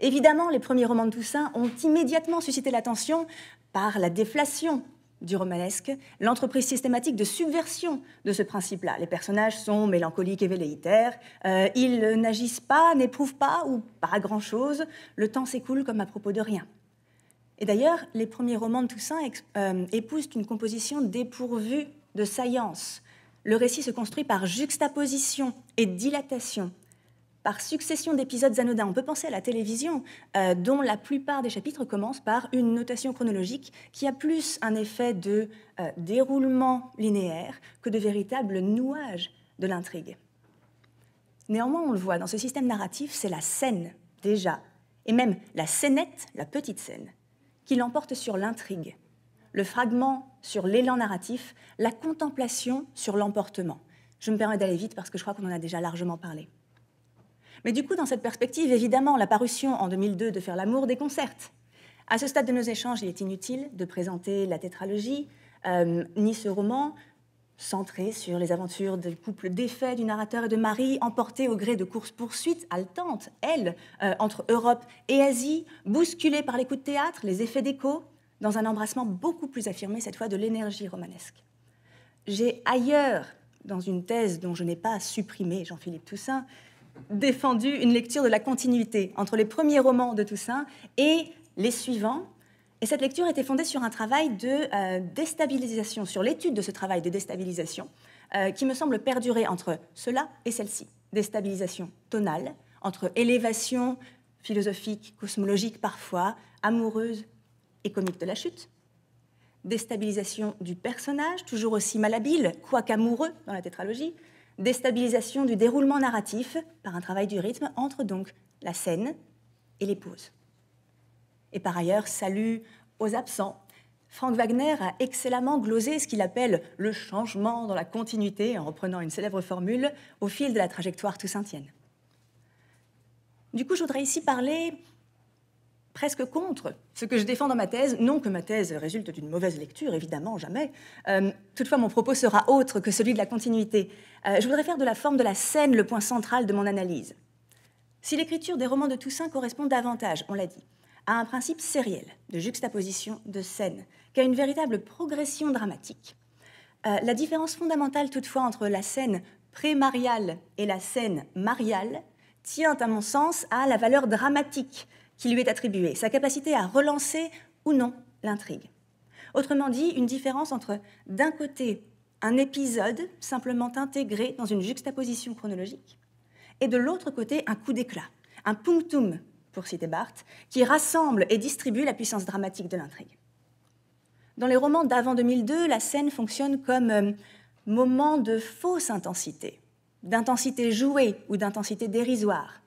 Évidemment, les premiers romans de Toussaint ont immédiatement suscité l'attention par la déflation du romanesque, l'entreprise systématique de subversion de ce principe-là. Les personnages sont mélancoliques et velléitaires, euh, ils n'agissent pas, n'éprouvent pas ou pas grand-chose, le temps s'écoule comme à propos de rien. Et d'ailleurs, les premiers romans de Toussaint euh, épousent une composition dépourvue de saillance. Le récit se construit par juxtaposition et dilatation par succession d'épisodes anodins. On peut penser à la télévision, euh, dont la plupart des chapitres commencent par une notation chronologique qui a plus un effet de euh, déroulement linéaire que de véritable nouage de l'intrigue. Néanmoins, on le voit, dans ce système narratif, c'est la scène, déjà, et même la scénette, la petite scène, qui l'emporte sur l'intrigue, le fragment sur l'élan narratif, la contemplation sur l'emportement. Je me permets d'aller vite parce que je crois qu'on en a déjà largement parlé. Mais du coup, dans cette perspective, évidemment, la parution en 2002 de Faire l'amour déconcerte. À ce stade de nos échanges, il est inutile de présenter la tétralogie, euh, ni ce roman, centré sur les aventures du couple défait du narrateur et de Marie, emporté au gré de courses-poursuites haletantes, elle, euh, entre Europe et Asie, bousculée par les coups de théâtre, les effets d'écho, dans un embrassement beaucoup plus affirmé cette fois de l'énergie romanesque. J'ai ailleurs, dans une thèse dont je n'ai pas supprimé Jean-Philippe Toussaint, défendu une lecture de la continuité entre les premiers romans de Toussaint et les suivants. Et cette lecture était fondée sur un travail de euh, déstabilisation, sur l'étude de ce travail de déstabilisation, euh, qui me semble perdurer entre cela et celle-ci. Déstabilisation tonale, entre élévation philosophique, cosmologique parfois, amoureuse et comique de la chute. Déstabilisation du personnage, toujours aussi malhabile, quoique amoureux dans la tétralogie déstabilisation du déroulement narratif par un travail du rythme entre donc la scène et les pauses. Et par ailleurs, salut aux absents. Frank Wagner a excellemment glosé ce qu'il appelle le changement dans la continuité en reprenant une célèbre formule au fil de la trajectoire toussaintienne. Du coup, je voudrais ici parler presque contre ce que je défends dans ma thèse, non que ma thèse résulte d'une mauvaise lecture, évidemment, jamais. Euh, toutefois, mon propos sera autre que celui de la continuité. Euh, je voudrais faire de la forme de la scène le point central de mon analyse. Si l'écriture des romans de Toussaint correspond davantage, on l'a dit, à un principe sériel de juxtaposition de scènes qu'à une véritable progression dramatique, euh, la différence fondamentale toutefois entre la scène prémariale et la scène mariale tient à mon sens à la valeur dramatique qui lui est attribuée, sa capacité à relancer ou non l'intrigue. Autrement dit, une différence entre, d'un côté, un épisode simplement intégré dans une juxtaposition chronologique, et de l'autre côté, un coup d'éclat, un punctum, pour citer Barthes, qui rassemble et distribue la puissance dramatique de l'intrigue. Dans les romans d'avant 2002, la scène fonctionne comme euh, moment de fausse intensité, d'intensité jouée ou d'intensité dérisoire,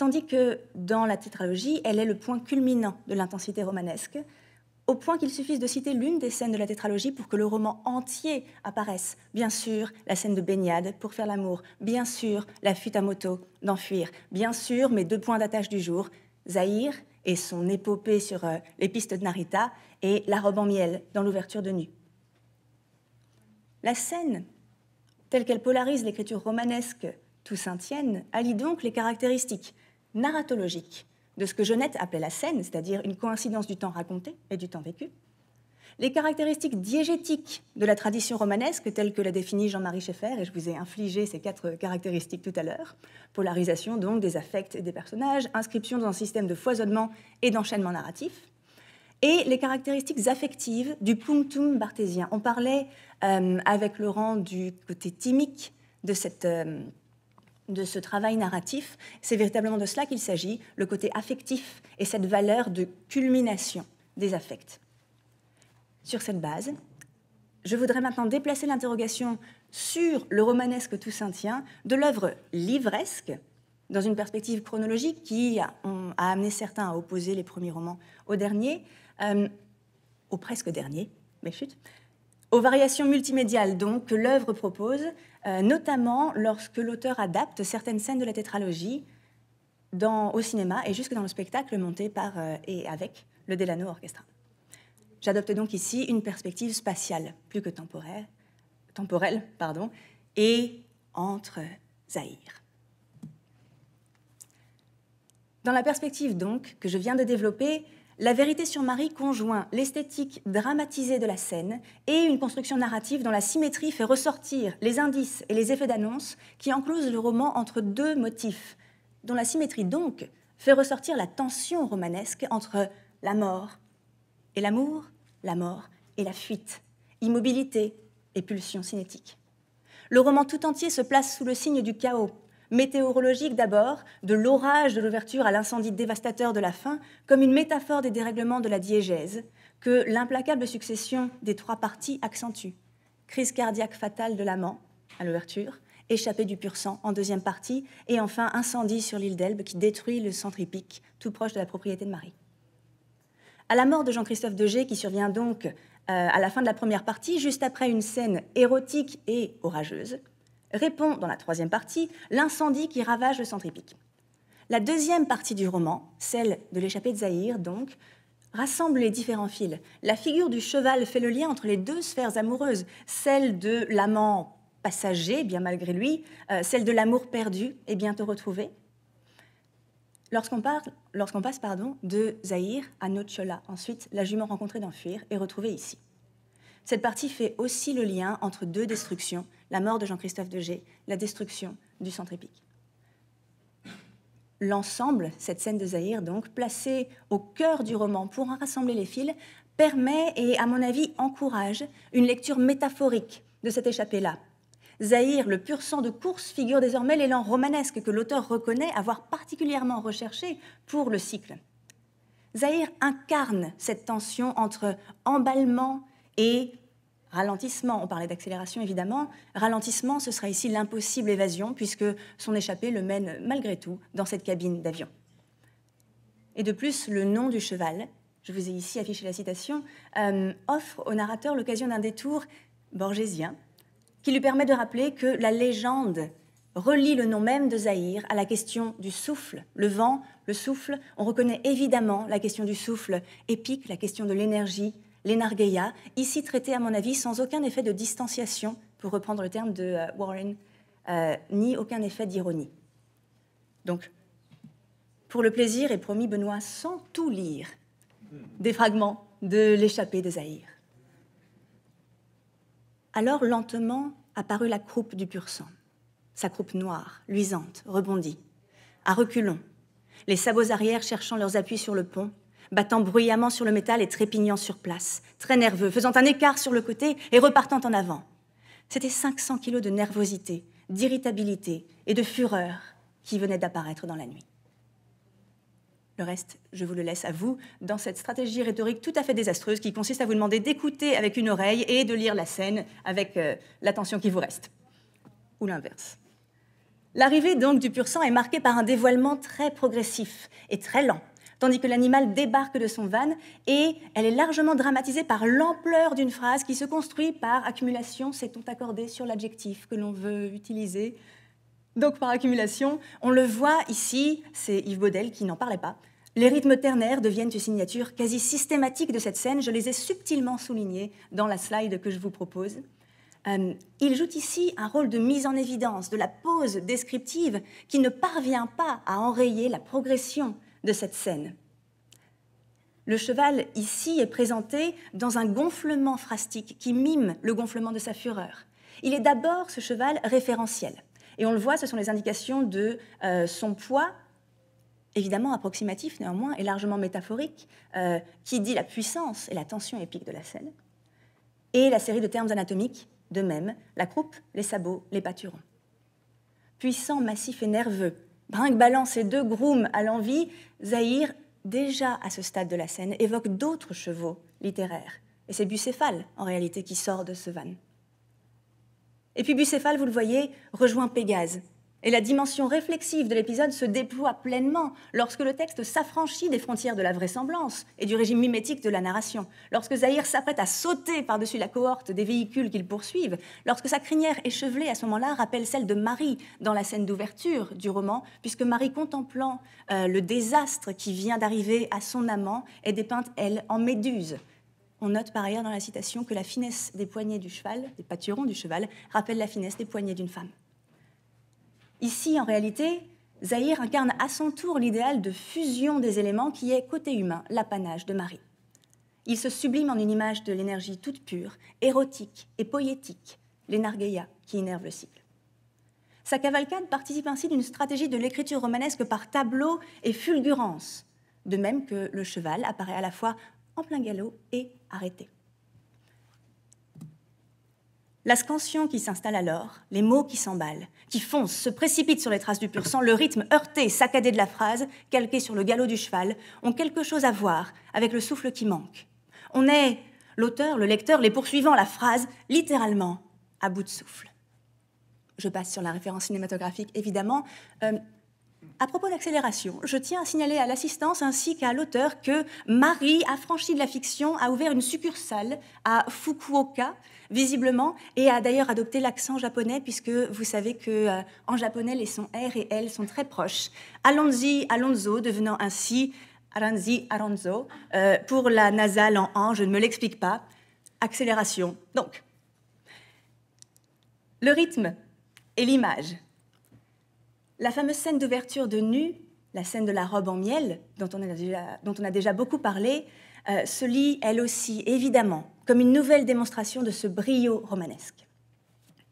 tandis que dans la tétralogie, elle est le point culminant de l'intensité romanesque, au point qu'il suffise de citer l'une des scènes de la tétralogie pour que le roman entier apparaisse. Bien sûr, la scène de baignade pour faire l'amour, bien sûr, la fuite à moto d'enfuir, bien sûr, mes deux points d'attache du jour, Zahir et son épopée sur euh, les pistes de Narita et la robe en miel dans l'ouverture de nu. La scène, telle qu'elle polarise l'écriture romanesque tout-saintienne, allie donc les caractéristiques narratologique de ce que Genette appelait la scène, c'est-à-dire une coïncidence du temps raconté et du temps vécu, les caractéristiques diégétiques de la tradition romanesque, telle que la définit Jean-Marie Schaeffer, et je vous ai infligé ces quatre caractéristiques tout à l'heure, polarisation donc des affects et des personnages, inscription dans un système de foisonnement et d'enchaînement narratif, et les caractéristiques affectives du punctum barthésien. On parlait euh, avec Laurent du côté timique de cette, euh, de ce travail narratif, c'est véritablement de cela qu'il s'agit, le côté affectif et cette valeur de culmination des affects. Sur cette base, je voudrais maintenant déplacer l'interrogation sur le romanesque toussaintien de l'œuvre livresque dans une perspective chronologique qui a, amené certains à opposer les premiers romans au dernier, euh, au presque dernier, mais chut, aux variations multimédiales, donc, que l'œuvre propose, euh, notamment lorsque l'auteur adapte certaines scènes de la tétralogie au cinéma et jusque dans le spectacle monté par euh, et avec le Delano Orchestra. J'adopte donc ici une perspective spatiale, plus que temporelle, pardon, et entre Zahir. Dans la perspective donc que je viens de développer, la vérité sur Marie conjoint l'esthétique dramatisée de la scène et une construction narrative dont la symétrie fait ressortir les indices et les effets d'annonce qui enclosent le roman entre deux motifs, dont la symétrie donc fait ressortir la tension romanesque entre la mort et l'amour, la mort et la fuite, immobilité et pulsion cinétique. Le roman tout entier se place sous le signe du chaos, météorologique d'abord, de l'orage de l'ouverture à l'incendie dévastateur de la fin, comme une métaphore des dérèglements de la diégèse, que l'implacable succession des trois parties accentue. Crise cardiaque fatale de l'amant, à l'ouverture, échappée du pur sang en deuxième partie, et enfin incendie sur l'île d'Elbe qui détruit le centre hippique, tout proche de la propriété de Marie. À la mort de Jean-Christophe Degé, qui survient donc euh, à la fin de la première partie, juste après une scène érotique et orageuse, répond, dans la troisième partie, l'incendie qui ravage le centre hippique. La deuxième partie du roman, celle de l'échappée de Zahir, donc, rassemble les différents fils. La figure du cheval fait le lien entre les deux sphères amoureuses, celle de l'amant passager, bien malgré lui, euh, celle de l'amour perdu et bientôt retrouvé. Lorsqu'on passe pardon, de Zahir à Nochola, ensuite la jument rencontrée d'enfuir est retrouvée ici. Cette partie fait aussi le lien entre deux destructions, la mort de Jean-Christophe Degé, la destruction du centre épique. L'ensemble, cette scène de Zahir, donc, placée au cœur du roman pour en rassembler les fils, permet et, à mon avis, encourage une lecture métaphorique de cette échappée-là. Zahir, le pur sang de course, figure désormais l'élan romanesque que l'auteur reconnaît avoir particulièrement recherché pour le cycle. Zahir incarne cette tension entre emballement et ralentissement. On parlait d'accélération évidemment. Ralentissement, ce sera ici l'impossible évasion puisque son échappée le mène malgré tout dans cette cabine d'avion. Et de plus, le nom du cheval, je vous ai ici affiché la citation, euh, offre au narrateur l'occasion d'un détour borgésien qui lui permet de rappeler que la légende relie le nom même de Zahir à la question du souffle. Le vent, le souffle, on reconnaît évidemment la question du souffle épique, la question de l'énergie, les ici traités, à mon avis sans aucun effet de distanciation, pour reprendre le terme de euh, Warren, euh, ni aucun effet d'ironie. Donc, pour le plaisir, et promis Benoît, sans tout lire, des fragments de l'échappée de Zahir. Alors, lentement, apparut la croupe du pur sang. Sa croupe noire, luisante, rebondie. À reculons, les sabots arrière cherchant leurs appuis sur le pont, battant bruyamment sur le métal et trépignant sur place, très nerveux, faisant un écart sur le côté et repartant en avant. C'était 500 kilos de nervosité, d'irritabilité et de fureur qui venaient d'apparaître dans la nuit. Le reste, je vous le laisse à vous, dans cette stratégie rhétorique tout à fait désastreuse qui consiste à vous demander d'écouter avec une oreille et de lire la scène avec euh, l'attention qui vous reste. Ou l'inverse. L'arrivée donc du pur sang est marquée par un dévoilement très progressif et très lent tandis que l'animal débarque de son van, et elle est largement dramatisée par l'ampleur d'une phrase qui se construit par accumulation, c'est on accordé sur l'adjectif que l'on veut utiliser. Donc par accumulation, on le voit ici, c'est Yves Baudel qui n'en parlait pas. Les rythmes ternaires deviennent une signature quasi systématique de cette scène, je les ai subtilement soulignés dans la slide que je vous propose. Euh, Ils jouent ici un rôle de mise en évidence de la pause descriptive qui ne parvient pas à enrayer la progression de cette scène. Le cheval, ici, est présenté dans un gonflement frastique qui mime le gonflement de sa fureur. Il est d'abord, ce cheval, référentiel. Et on le voit, ce sont les indications de euh, son poids, évidemment approximatif néanmoins, et largement métaphorique, euh, qui dit la puissance et la tension épique de la scène Et la série de termes anatomiques, de même, la croupe, les sabots, les pâturons. Puissant, massif et nerveux, brinque balance deux grooms à l'envie, Zahir, déjà à ce stade de la scène, évoque d'autres chevaux littéraires. Et c'est Bucéphale, en réalité, qui sort de ce van. Et puis Bucéphale, vous le voyez, rejoint Pégase, et la dimension réflexive de l'épisode se déploie pleinement lorsque le texte s'affranchit des frontières de la vraisemblance et du régime mimétique de la narration, lorsque Zahir s'apprête à sauter par-dessus la cohorte des véhicules qu'il poursuit, lorsque sa crinière échevelée à ce moment-là rappelle celle de Marie dans la scène d'ouverture du roman, puisque Marie contemplant euh, le désastre qui vient d'arriver à son amant est dépeinte, elle, en méduse. On note par ailleurs dans la citation que la finesse des poignets du cheval, des pâturons du cheval, rappelle la finesse des poignets d'une femme. Ici, en réalité, Zahir incarne à son tour l'idéal de fusion des éléments qui est, côté humain, l'apanage de Marie. Il se sublime en une image de l'énergie toute pure, érotique et poétique, l'énargueia qui énerve le cycle. Sa cavalcade participe ainsi d'une stratégie de l'écriture romanesque par tableau et fulgurance, de même que le cheval apparaît à la fois en plein galop et arrêté. La scansion qui s'installe alors, les mots qui s'emballent, qui foncent, se précipitent sur les traces du pur sang, le rythme heurté, saccadé de la phrase, calqué sur le galop du cheval, ont quelque chose à voir avec le souffle qui manque. On est, l'auteur, le lecteur, les poursuivants, la phrase, littéralement, à bout de souffle. Je passe sur la référence cinématographique, évidemment. Euh, à propos d'accélération, je tiens à signaler à l'assistance ainsi qu'à l'auteur que Marie, affranchie de la fiction, a ouvert une succursale à Fukuoka, visiblement, et a d'ailleurs adopté l'accent japonais, puisque vous savez que euh, en japonais, les sons R et L sont très proches. Alonzi Alonso, devenant ainsi Aranzi Aranzo, euh, pour la nasale en an, je ne me l'explique pas. Accélération. Donc, le rythme et l'image la fameuse scène d'ouverture de Nu, la scène de la robe en miel, dont on a déjà, beaucoup parlé, euh, se lit elle aussi, évidemment, comme une nouvelle démonstration de ce brio romanesque.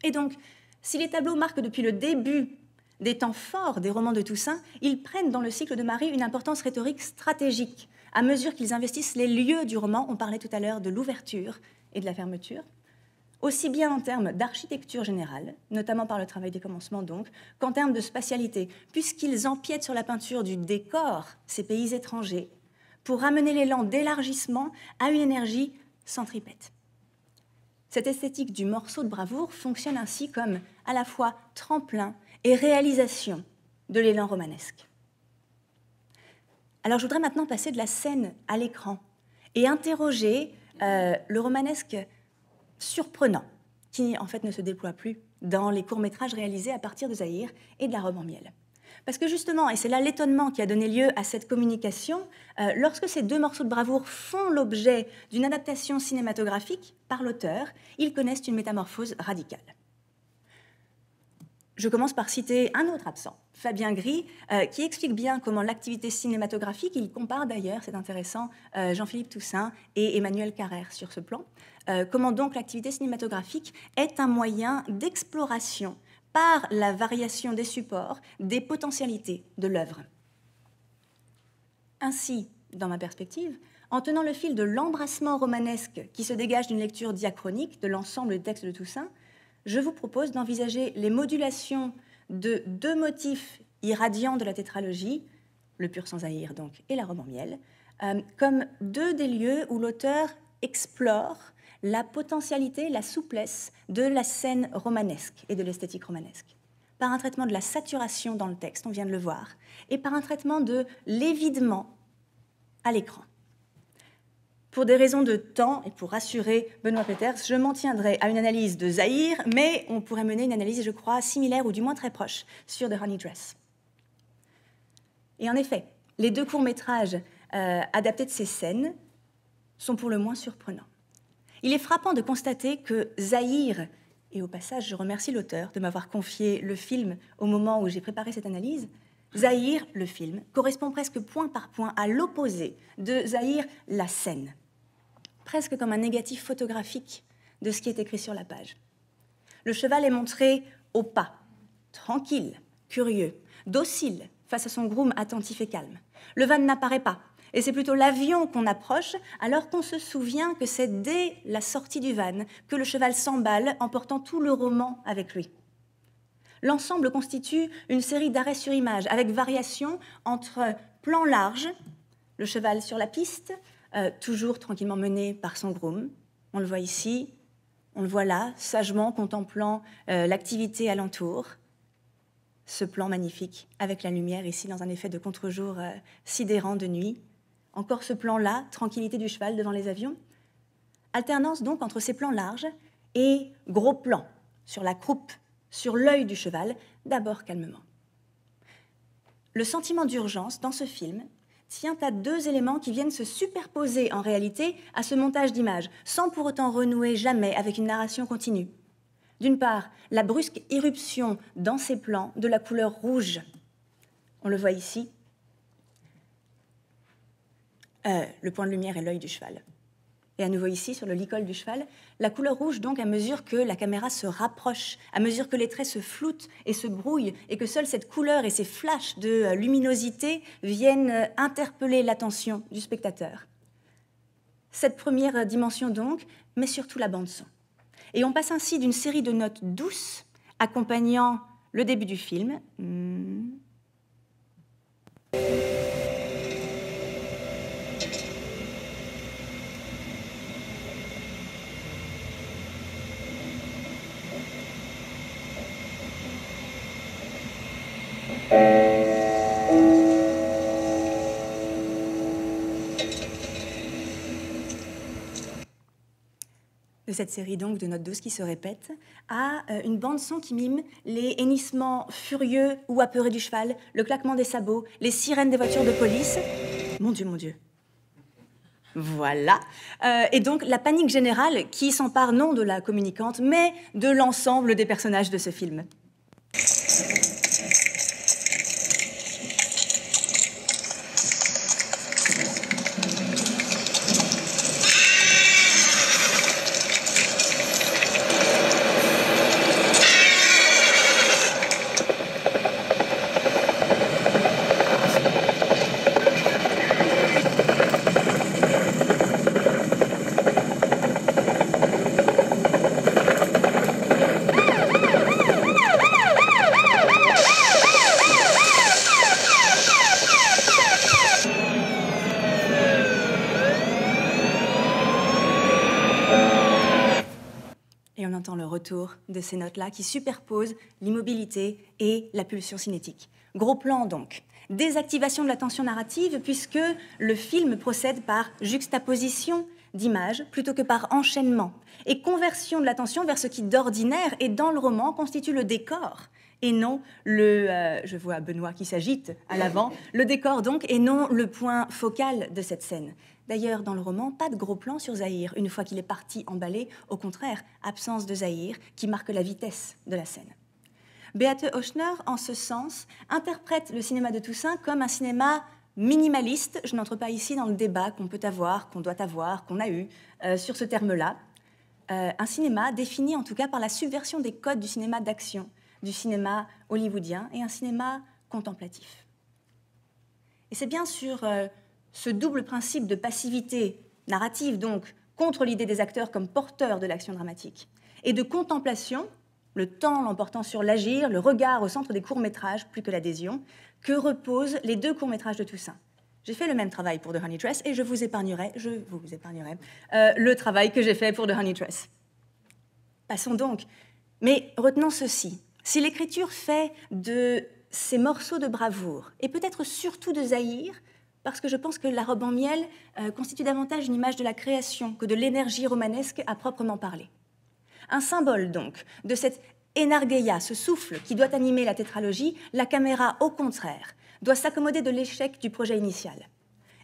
Et donc, si les tableaux marquent depuis le début des temps forts des romans de Toussaint, ils prennent dans le cycle de Marie une importance rhétorique stratégique, à mesure qu'ils investissent les lieux du roman, on parlait tout à l'heure de l'ouverture et de la fermeture, aussi bien en termes d'architecture générale, notamment par le travail des commencements donc, qu'en termes de spatialité, puisqu'ils empiètent sur la peinture du décor, ces pays étrangers, pour ramener l'élan d'élargissement à une énergie centripète. Cette esthétique du morceau de bravoure fonctionne ainsi comme à la fois tremplin et réalisation de l'élan romanesque. Alors je voudrais maintenant passer de la scène à l'écran et interroger euh, le romanesque surprenant, qui en fait ne se déploie plus dans les courts-métrages réalisés à partir de Zahir et de la robe en miel. Parce que justement, et c'est là l'étonnement qui a donné lieu à cette communication, euh, lorsque ces deux morceaux de bravoure font l'objet d'une adaptation cinématographique par l'auteur, ils connaissent une métamorphose radicale je commence par citer un autre absent, Fabien Gris, euh, qui explique bien comment l'activité cinématographique, il compare d'ailleurs, c'est intéressant, euh, Jean-Philippe Toussaint et Emmanuel Carrère sur ce plan, euh, comment donc l'activité cinématographique est un moyen d'exploration par la variation des supports, des potentialités de l'œuvre. Ainsi, dans ma perspective, en tenant le fil de l'embrassement romanesque qui se dégage d'une lecture diachronique de l'ensemble des textes de Toussaint, je vous propose d'envisager les modulations de deux motifs irradiants de la tétralogie, le pur sans haïr donc et la robe en miel, euh, comme deux des lieux où l'auteur explore la potentialité, la souplesse de la scène romanesque et de l'esthétique romanesque. Par un traitement de la saturation dans le texte, on vient de le voir, et par un traitement de l'évidement à l'écran. Pour des raisons de temps et pour rassurer Benoît Peters, je m'en tiendrai à une analyse de Zahir, mais on pourrait mener une analyse, je crois, similaire ou du moins très proche sur The Honey Dress. Et en effet, les deux courts-métrages euh, adaptés de ces scènes sont pour le moins surprenants. Il est frappant de constater que Zahir, et au passage je remercie l'auteur de m'avoir confié le film au moment où j'ai préparé cette analyse, Zahir, le film, correspond presque point par point à l'opposé de Zahir, la scène. Presque comme un négatif photographique de ce qui est écrit sur la page. Le cheval est montré au pas, tranquille, curieux, docile face à son groom attentif et calme. Le van n'apparaît pas, et c'est plutôt l'avion qu'on approche, alors qu'on se souvient que c'est dès la sortie du van que le cheval s'emballe, emportant tout le roman avec lui. L'ensemble constitue une série d'arrêts sur image avec variation entre plan large, le cheval sur la piste, euh, toujours tranquillement mené par son groom. On le voit ici, on le voit là, sagement contemplant euh, l'activité alentour. Ce plan magnifique avec la lumière ici dans un effet de contre-jour euh, sidérant de nuit. Encore ce plan là, tranquillité du cheval devant les avions. Alternance donc entre ces plans larges et gros plans sur la croupe sur l'œil du cheval, d'abord calmement. Le sentiment d'urgence dans ce film tient à deux éléments qui viennent se superposer en réalité à ce montage d'images, sans pour autant renouer jamais avec une narration continue. D'une part, la brusque irruption dans ces plans de la couleur rouge. On le voit ici. Euh, le point de lumière est l'œil du cheval et à nouveau ici sur le licol du cheval, la couleur rouge donc à mesure que la caméra se rapproche, à mesure que les traits se floutent et se brouillent, et que seule cette couleur et ces flashs de euh, luminosité viennent euh, interpeller l'attention du spectateur. Cette première euh, dimension donc, mais surtout la bande son. Et on passe ainsi d'une série de notes douces accompagnant le début du film. Mmh. de cette série donc de notes douces qui se répètent, à euh, une bande son qui mime les hennissements furieux ou apeurés du cheval, le claquement des sabots, les sirènes des voitures de police. Mon Dieu, mon Dieu. Voilà. Euh, et donc la panique générale qui s'empare non de la communicante, mais de l'ensemble des personnages de ce film. de ces notes-là qui superposent l'immobilité et la pulsion cinétique. Gros plan donc. Désactivation de la tension narrative puisque le film procède par juxtaposition d'images plutôt que par enchaînement et conversion de l'attention vers ce qui d'ordinaire et dans le roman constitue le décor et non le, euh, je vois Benoît qui s'agite à l'avant, le décor donc, et non le point focal de cette scène. D'ailleurs, dans le roman, pas de gros plan sur Zahir, une fois qu'il est parti emballé, au contraire, absence de Zahir qui marque la vitesse de la scène. Beate Hochner, en ce sens, interprète le cinéma de Toussaint comme un cinéma minimaliste. Je n'entre pas ici dans le débat qu'on peut avoir, qu'on doit avoir, qu'on a eu euh, sur ce terme-là. Euh, un cinéma défini en tout cas par la subversion des codes du cinéma d'action, du cinéma hollywoodien et un cinéma contemplatif. Et c'est bien sûr... Euh, ce double principe de passivité narrative, donc, contre l'idée des acteurs comme porteurs de l'action dramatique, et de contemplation, le temps l'emportant sur l'agir, le regard au centre des courts-métrages plus que l'adhésion, que reposent les deux courts-métrages de Toussaint. J'ai fait le même travail pour The Honey Dress et je vous épargnerai, je vous épargnerai euh, le travail que j'ai fait pour The Honey Dress. Passons donc. Mais retenons ceci. Si l'écriture fait de ces morceaux de bravoure, et peut-être surtout de zaïre, parce que je pense que la robe en miel euh, constitue davantage une image de la création que de l'énergie romanesque à proprement parler. Un symbole donc de cette énargueia, ce souffle qui doit animer la tétralogie, la caméra, au contraire, doit s'accommoder de l'échec du projet initial.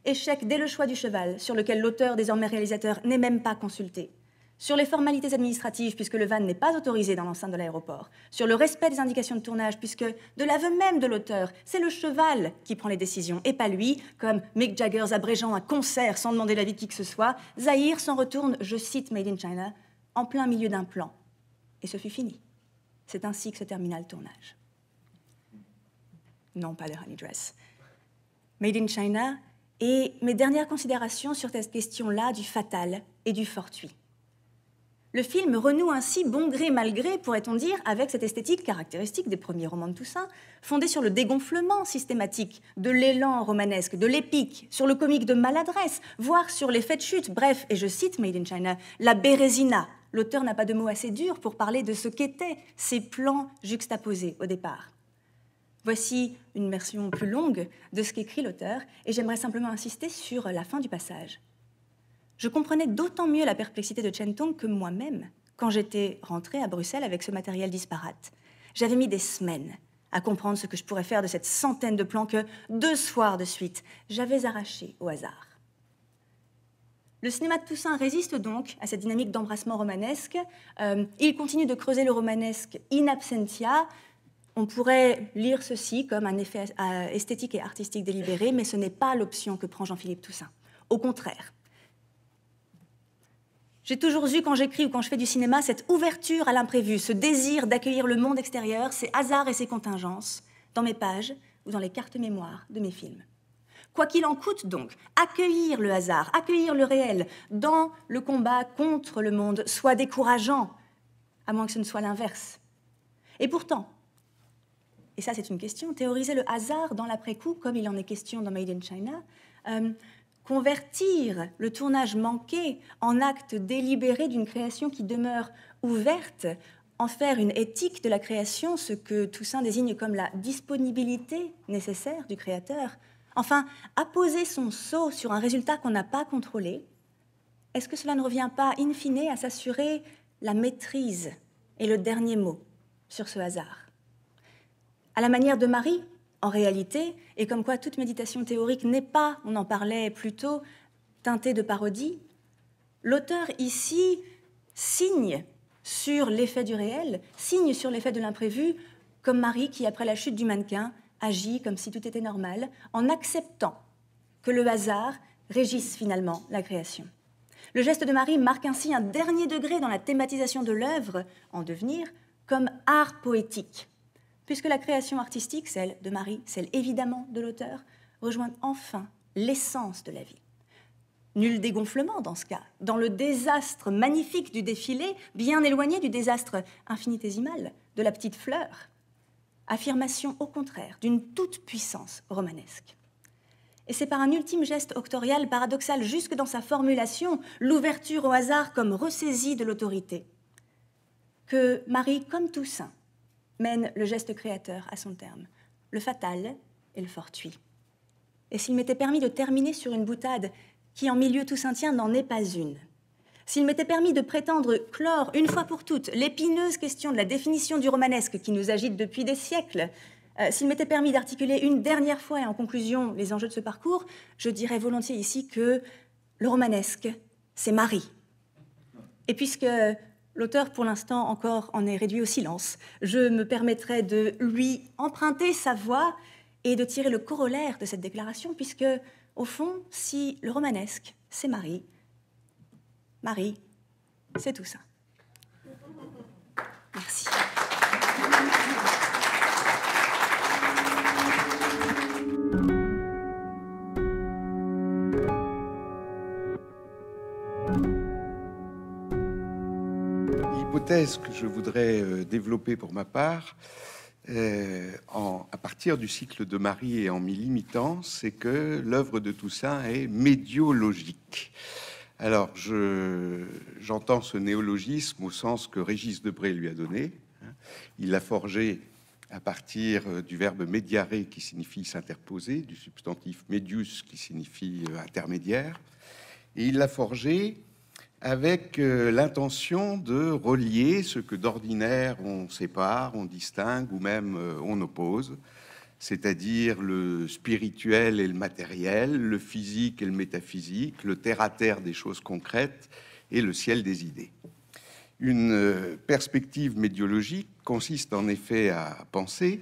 Échec dès le choix du cheval, sur lequel l'auteur, désormais réalisateur, n'est même pas consulté sur les formalités administratives, puisque le van n'est pas autorisé dans l'enceinte de l'aéroport, sur le respect des indications de tournage, puisque de l'aveu même de l'auteur, c'est le cheval qui prend les décisions, et pas lui, comme Mick Jagger's abrégeant un concert sans demander l'avis de qui que ce soit, Zahir s'en retourne, je cite Made in China, en plein milieu d'un plan. Et ce fut fini. C'est ainsi que se termina le tournage. Non, pas de Honey Dress. Made in China et mes dernières considérations sur cette question-là du fatal et du fortuit. Le film renoue ainsi, bon gré mal gré, pourrait-on dire, avec cette esthétique caractéristique des premiers romans de Toussaint, fondée sur le dégonflement systématique de l'élan romanesque, de l'épique, sur le comique de maladresse, voire sur l'effet de chute. Bref, et je cite Made in China, la bérésina. L'auteur n'a pas de mots assez durs pour parler de ce qu'étaient ces plans juxtaposés au départ. Voici une version plus longue de ce qu'écrit l'auteur, et j'aimerais simplement insister sur la fin du passage. Je comprenais d'autant mieux la perplexité de Chen Tong que moi-même, quand j'étais rentrée à Bruxelles avec ce matériel disparate. J'avais mis des semaines à comprendre ce que je pourrais faire de cette centaine de plans que, deux soirs de suite, j'avais arrachés au hasard. Le cinéma de Toussaint résiste donc à cette dynamique d'embrassement romanesque. Euh, il continue de creuser le romanesque in absentia. On pourrait lire ceci comme un effet euh, esthétique et artistique délibéré, mais ce n'est pas l'option que prend Jean-Philippe Toussaint. Au contraire, j'ai toujours eu, quand j'écris ou quand je fais du cinéma, cette ouverture à l'imprévu, ce désir d'accueillir le monde extérieur, ses hasards et ses contingences, dans mes pages ou dans les cartes mémoire de mes films. Quoi qu'il en coûte donc, accueillir le hasard, accueillir le réel dans le combat contre le monde soit décourageant, à moins que ce ne soit l'inverse. Et pourtant, et ça c'est une question, théoriser le hasard dans l'après-coup, comme il en est question dans Made in China, euh, convertir le tournage manqué en acte délibéré d'une création qui demeure ouverte, en faire une éthique de la création, ce que Toussaint désigne comme la disponibilité nécessaire du créateur, enfin, apposer son sceau sur un résultat qu'on n'a pas contrôlé, est-ce que cela ne revient pas, in fine, à s'assurer la maîtrise et le dernier mot sur ce hasard À la manière de Marie, en réalité, et comme quoi toute méditation théorique n'est pas, on en parlait plus tôt, teintée de parodie, l'auteur ici signe sur l'effet du réel, signe sur l'effet de l'imprévu, comme Marie qui, après la chute du mannequin, agit comme si tout était normal, en acceptant que le hasard régisse finalement la création. Le geste de Marie marque ainsi un dernier degré dans la thématisation de l'œuvre en devenir comme art poétique, puisque la création artistique, celle de Marie, celle évidemment de l'auteur, rejoint enfin l'essence de la vie. Nul dégonflement dans ce cas, dans le désastre magnifique du défilé, bien éloigné du désastre infinitésimal de la petite fleur. Affirmation au contraire d'une toute puissance romanesque. Et c'est par un ultime geste octorial paradoxal jusque dans sa formulation, l'ouverture au hasard comme ressaisie de l'autorité, que Marie, comme Toussaint, mène le geste créateur à son terme, le fatal et le fortuit. Et s'il m'était permis de terminer sur une boutade qui, en milieu tout saintien, n'en est pas une, s'il m'était permis de prétendre clore une fois pour toutes l'épineuse question de la définition du romanesque qui nous agite depuis des siècles, euh, s'il m'était permis d'articuler une dernière fois et en conclusion les enjeux de ce parcours, je dirais volontiers ici que le romanesque, c'est Marie. Et puisque L'auteur, pour l'instant, encore en est réduit au silence. Je me permettrai de lui emprunter sa voix et de tirer le corollaire de cette déclaration, puisque, au fond, si le romanesque, c'est Marie, Marie, c'est tout ça. Merci. hypothèse que je voudrais euh, développer pour ma part, euh, en, à partir du cycle de Marie et en m'y limitant, c'est que l'œuvre de Toussaint est médiologique. Alors, j'entends ce néologisme au sens que Régis Debré lui a donné. Hein. Il l'a forgé à partir euh, du verbe médiare qui signifie s'interposer, du substantif medius qui signifie intermédiaire. Et il l'a forgé avec euh, l'intention de relier ce que d'ordinaire on sépare, on distingue ou même euh, on oppose, c'est-à-dire le spirituel et le matériel, le physique et le métaphysique, le terre-à-terre des choses concrètes et le ciel des idées. Une euh, perspective médiologique consiste en effet à penser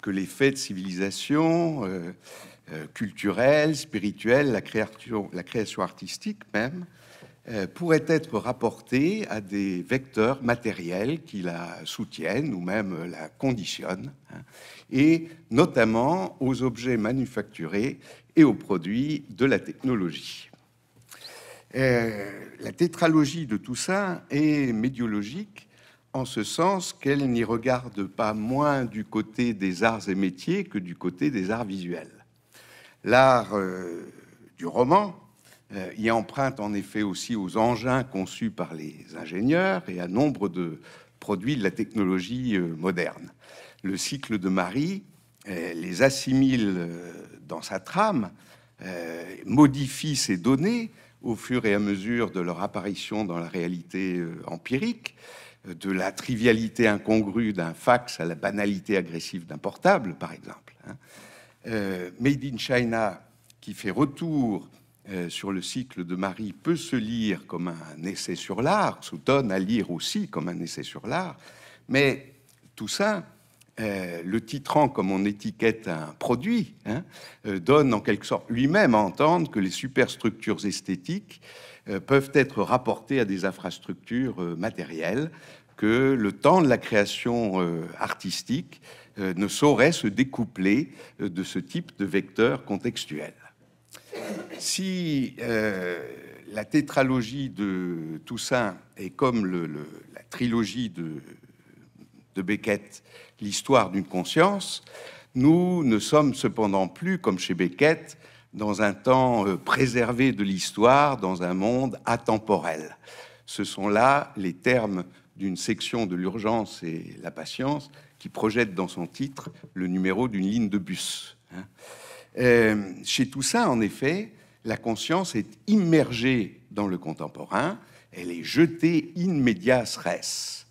que les faits de civilisation culturelle, spirituelle, la création artistique même, euh, pourrait être rapportée à des vecteurs matériels qui la soutiennent ou même la conditionnent, hein, et notamment aux objets manufacturés et aux produits de la technologie. Euh, la tétralogie de Toussaint est médiologique en ce sens qu'elle n'y regarde pas moins du côté des arts et métiers que du côté des arts visuels. L'art euh, du roman, euh, il y emprunte en effet aussi aux engins conçus par les ingénieurs et à nombre de produits de la technologie euh, moderne. Le cycle de Marie euh, les assimile dans sa trame, modifie ses données au fur et à mesure de leur apparition dans la réalité empirique, de la trivialité incongrue d'un fax à la banalité agressive d'un portable, par exemple. Hein. Made in China, qui fait retour euh, sur le cycle de Marie peut se lire comme un essai sur l'art, donne à lire aussi comme un essai sur l'art, mais tout ça, euh, le titrant comme on étiquette un produit, hein, euh, donne en quelque sorte lui-même à entendre que les superstructures esthétiques peuvent être rapportées à des infrastructures matérielles, que le temps de la création artistique ne saurait se découpler de ce type de vecteur contextuel si euh, la tétralogie de Toussaint est comme le, la trilogie de, de Beckett, l'histoire d'une conscience, nous ne sommes cependant plus, comme chez Beckett, dans un temps euh, préservé de l'histoire, dans un monde atemporel. Ce sont là les termes d'une section de l'urgence et la patience qui projette dans son titre le numéro d'une ligne de bus. Hein. Euh, chez chez ça, en effet, la conscience est immergée dans le contemporain, elle est jetée in medias res.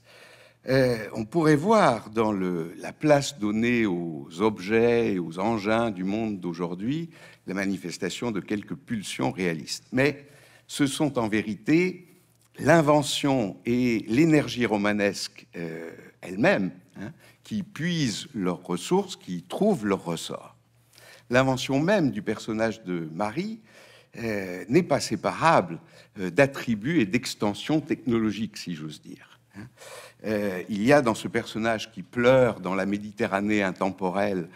Euh, on pourrait voir dans la place donnée aux objets et aux engins du monde d'aujourd'hui la manifestation de quelques pulsions réalistes. Mais ce sont en vérité l'invention et l'énergie romanesque elles euh, elle-même hein, qui puisent leurs ressources, qui trouvent leurs ressorts l'invention même du personnage de Marie euh, n'est pas séparable euh, d'attributs et d'extensions technologiques, si j'ose dire. Hein. Euh, il y a dans ce personnage qui pleure dans la Méditerranée intemporelle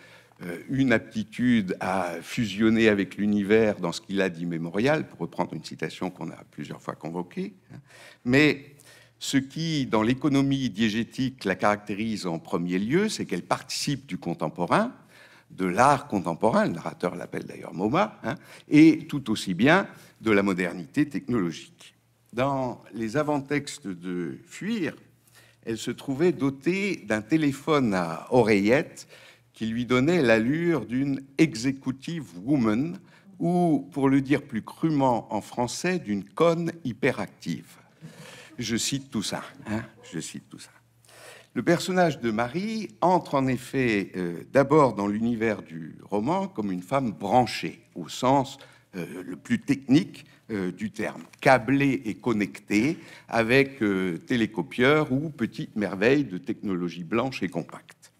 une aptitude à fusionner avec l'univers dans ce qu'il a dit mémorial, pour reprendre une citation qu'on a plusieurs fois convoquée. Hein. Mais ce qui, dans l'économie diégétique, la caractérise en premier lieu, c'est qu'elle participe du contemporain, de l'art contemporain, le narrateur l'appelle d'ailleurs MoMA, hein, et tout aussi bien de la modernité technologique. Dans les avant-textes de Fuir, elle se trouvait dotée d'un téléphone à oreillette qui lui donnait l'allure d'une executive woman, ou, pour le dire plus crûment en français, d'une conne hyperactive. Je cite tout ça. Hein, je cite tout ça. Le personnage de Marie entre en effet euh, d'abord dans l'univers du roman comme une femme branchée, au sens euh, le plus technique euh, du terme, câblée et connectée avec télécopieur ou petite merveille de technologie blanche et compacte.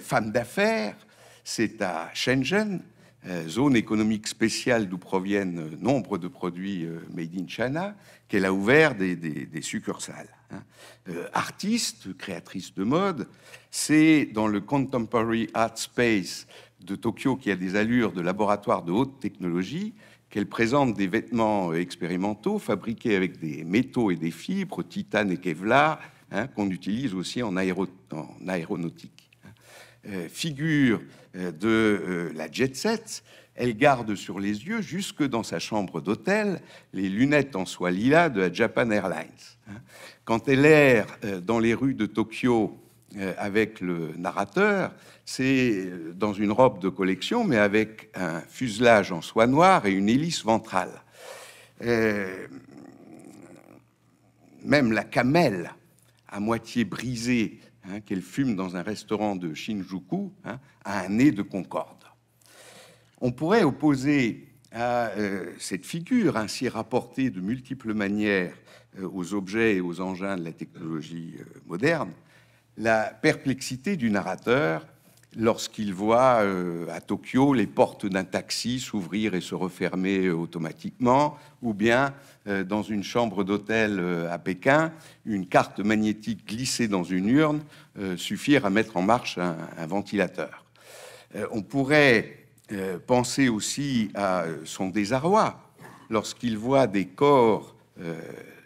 femme d'affaires, c'est à Shenzhen euh, zone économique spéciale d'où proviennent euh, nombre de produits euh, made in China, qu'elle a ouvert des, succursales. Hein. artiste, créatrice de mode, c'est dans le Contemporary Art Space de Tokyo, qui a des allures de laboratoire de haute technologie, qu'elle présente des vêtements expérimentaux fabriqués avec des métaux et des fibres, titane et kevlar, hein, qu'on utilise aussi en aéronautique. Euh, figure euh, de euh, la jet set, elle garde sur les yeux, jusque dans sa chambre d'hôtel, les lunettes en soie lila de la Japan Airlines. Hein. Quand elle erre dans les rues de Tokyo avec le narrateur, c'est dans une robe de collection, mais avec un fuselage en soie noire et une hélice ventrale. même la camelle, à moitié brisée Hein, qu'elle fume dans un restaurant de Shinjuku hein, à un nez de Concorde. On pourrait opposer à euh, cette figure, ainsi rapportée de multiples manières euh, aux objets et aux engins de la technologie euh, moderne, la perplexité du narrateur lorsqu'il voit euh, à Tokyo les portes d'un taxi s'ouvrir et se refermer euh, automatiquement, ou bien euh, dans une chambre d'hôtel à Pékin, une carte magnétique glissée dans une urne suffire à mettre en marche un, ventilateur. on pourrait penser aussi à son désarroi lorsqu'il voit des corps,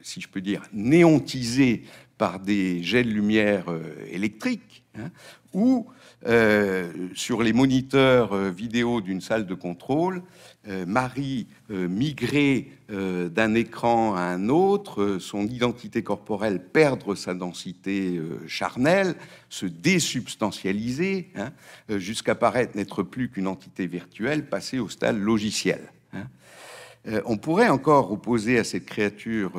si je peux dire, néontisés par des jets de lumière électriques hein, ou euh, sur les moniteurs euh, vidéo d'une salle de contrôle, euh, Marie migrer d'un écran à un autre, son identité corporelle perdre sa densité charnelle, se désubstantialiser, hein, jusqu'à paraître n'être plus qu'une entité virtuelle, passer au stade logiciel. Hein. on pourrait encore opposer à cette créature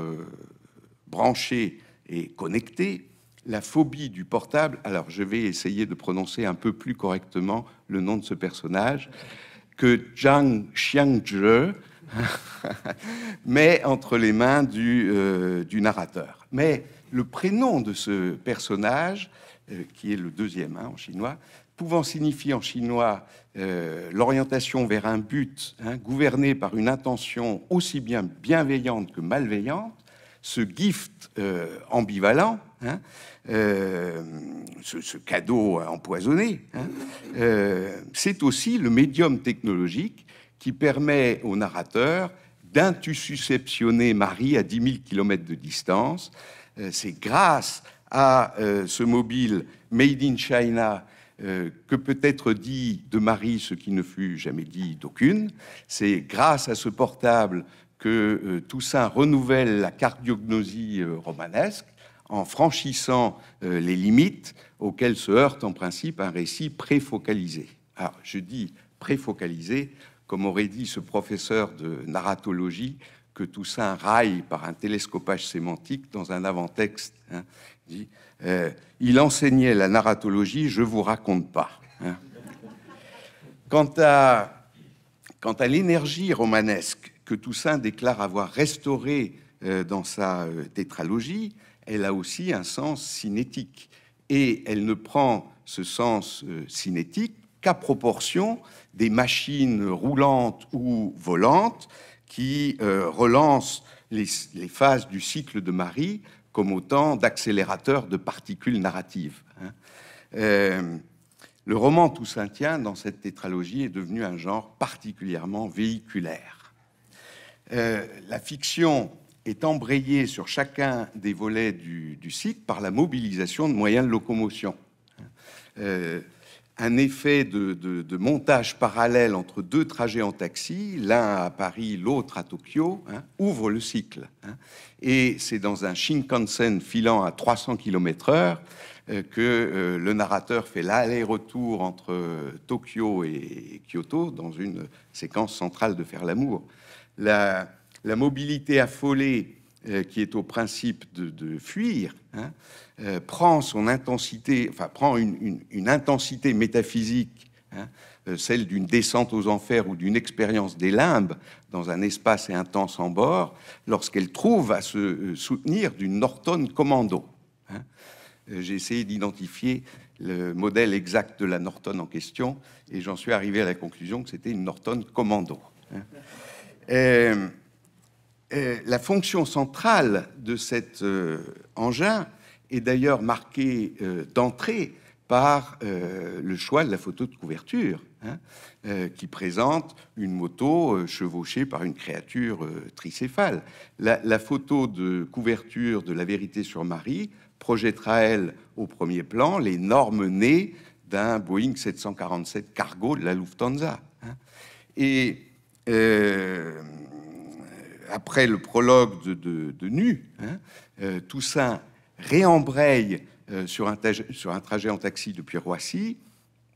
branchée et connectée la phobie du portable. Alors, je vais essayer de prononcer un peu plus correctement le nom de ce personnage que Zhang Xiangzhe met entre les mains euh, du, narrateur. Mais le prénom de ce personnage, euh, qui est le deuxième hein, en chinois, pouvant signifier en chinois euh, l'orientation vers un but, hein, gouverné par une intention aussi bien bienveillante que malveillante, ce gift ambivalent hein, euh, ce, cadeau empoisonné, hein. euh, c'est aussi le médium technologique qui permet au narrateur d'intussusceptionner Marie à 10 000 km de distance. Euh, c'est grâce à ce mobile Made in China que peut être dit de Marie ce qui ne fut jamais dit d'aucune. C'est grâce à ce portable que Toussaint renouvelle la cardiognosie romanesque en franchissant euh, les limites auxquelles se heurte en principe un récit préfocalisé. Alors, je dis préfocalisé, comme aurait dit ce professeur de narratologie, que Toussaint raille par un télescopage sémantique dans un avant-texte. Hein, euh, il enseignait la narratologie, je vous raconte pas. Hein. Quant à, l'énergie romanesque que Toussaint déclare avoir restaurée euh, dans sa tétralogie, elle a aussi un sens cinétique. Et elle ne prend ce sens euh, cinétique qu'à proportion des machines roulantes ou volantes qui euh, relancent les, phases du cycle de Marie comme autant d'accélérateurs de particules narratives. Hein. Euh, le roman saintien dans cette tétralogie, est devenu un genre particulièrement véhiculaire. la fiction est embrayé sur chacun des volets du, cycle par la mobilisation de moyens de locomotion. Euh, un effet de, montage parallèle entre deux trajets en taxi, l'un à Paris, l'autre à Tokyo, hein, ouvre le cycle. Hein. et c'est dans un Shinkansen filant à 300 km/h euh, que euh, le narrateur fait l'aller-retour entre Tokyo et Kyoto dans une séquence centrale de Faire l'amour. La, la mobilité affolée euh, qui est au principe de, fuir, hein, euh, prend son intensité, enfin prend une, intensité métaphysique, hein, euh, celle d'une descente aux enfers ou d'une expérience des limbes dans un espace et un temps sans bord, lorsqu'elle trouve à se soutenir d'une Norton Commando. Hein. J'ai essayé d'identifier le modèle exact de la Norton en question et j'en suis arrivé à la conclusion que c'était une Norton Commando. Euh, la fonction centrale de cet euh, engin est d'ailleurs marquée euh, d'entrée par le choix de la photo de couverture, hein, qui présente une moto chevauchée par une créature tricéphale. La, photo de couverture de La vérité sur Marie projettera, elle, au premier plan, l'énorme nez d'un Boeing 747 cargo de la Lufthansa. Hein. Et après le prologue de, Nu, hein, euh, Toussaint réembraye euh, sur, un trajet en taxi depuis Roissy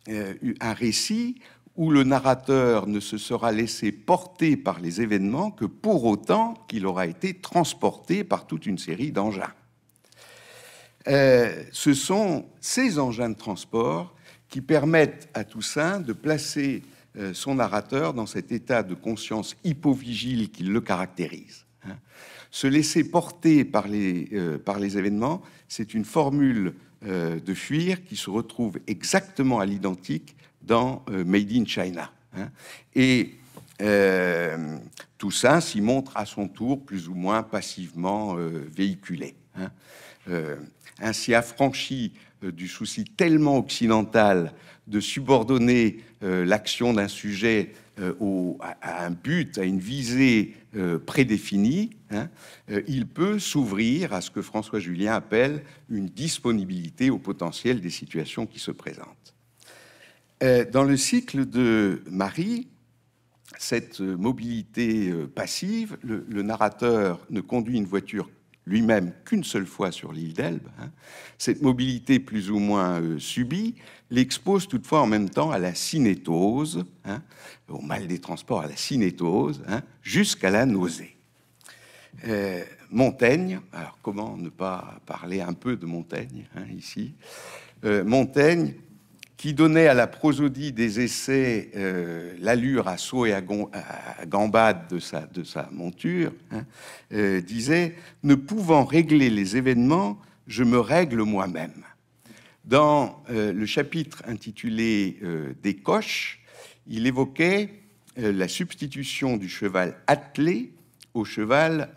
euh, un récit où le narrateur ne se sera laissé porter par les événements que pour autant qu'il aura été transporté par toute une série d'engins. ce sont ces engins de transport qui permettent à Toussaint de placer euh, son narrateur dans cet état de conscience hypovigile qui le caractérise. Hein. Se laisser porter euh, par les, événements, c'est une formule euh, de fuir qui se retrouve exactement à l'identique dans Made in China. Hein. Et tout ça s'y montre à son tour plus ou moins passivement véhiculé. Hein. ainsi affranchi du souci tellement occidental de subordonner euh, l'action d'un sujet euh, à, un but, à une visée euh, prédéfinie, hein, il peut s'ouvrir à ce que François Julien appelle une disponibilité au potentiel des situations qui se présentent. dans le cycle de Marie, cette mobilité passive, le, le narrateur ne conduit une voiture lui-même qu'une seule fois sur l'île d'Elbe. Hein. Cette mobilité plus ou moins euh, subie l'expose toutefois en même temps à la cinétose, hein, au mal des transports, à la cinétose, hein, jusqu'à la nausée. Euh, Montaigne, alors comment ne pas parler un peu de Montaigne ici euh, Montaigne qui donnait à la prosodie des essais euh, l'allure à saut et à, gambade de sa, monture, hein, euh, disait Ne pouvant régler les événements, je me règle moi-même. Dans euh, le chapitre intitulé Des coches, il évoquait la substitution du cheval attelé au cheval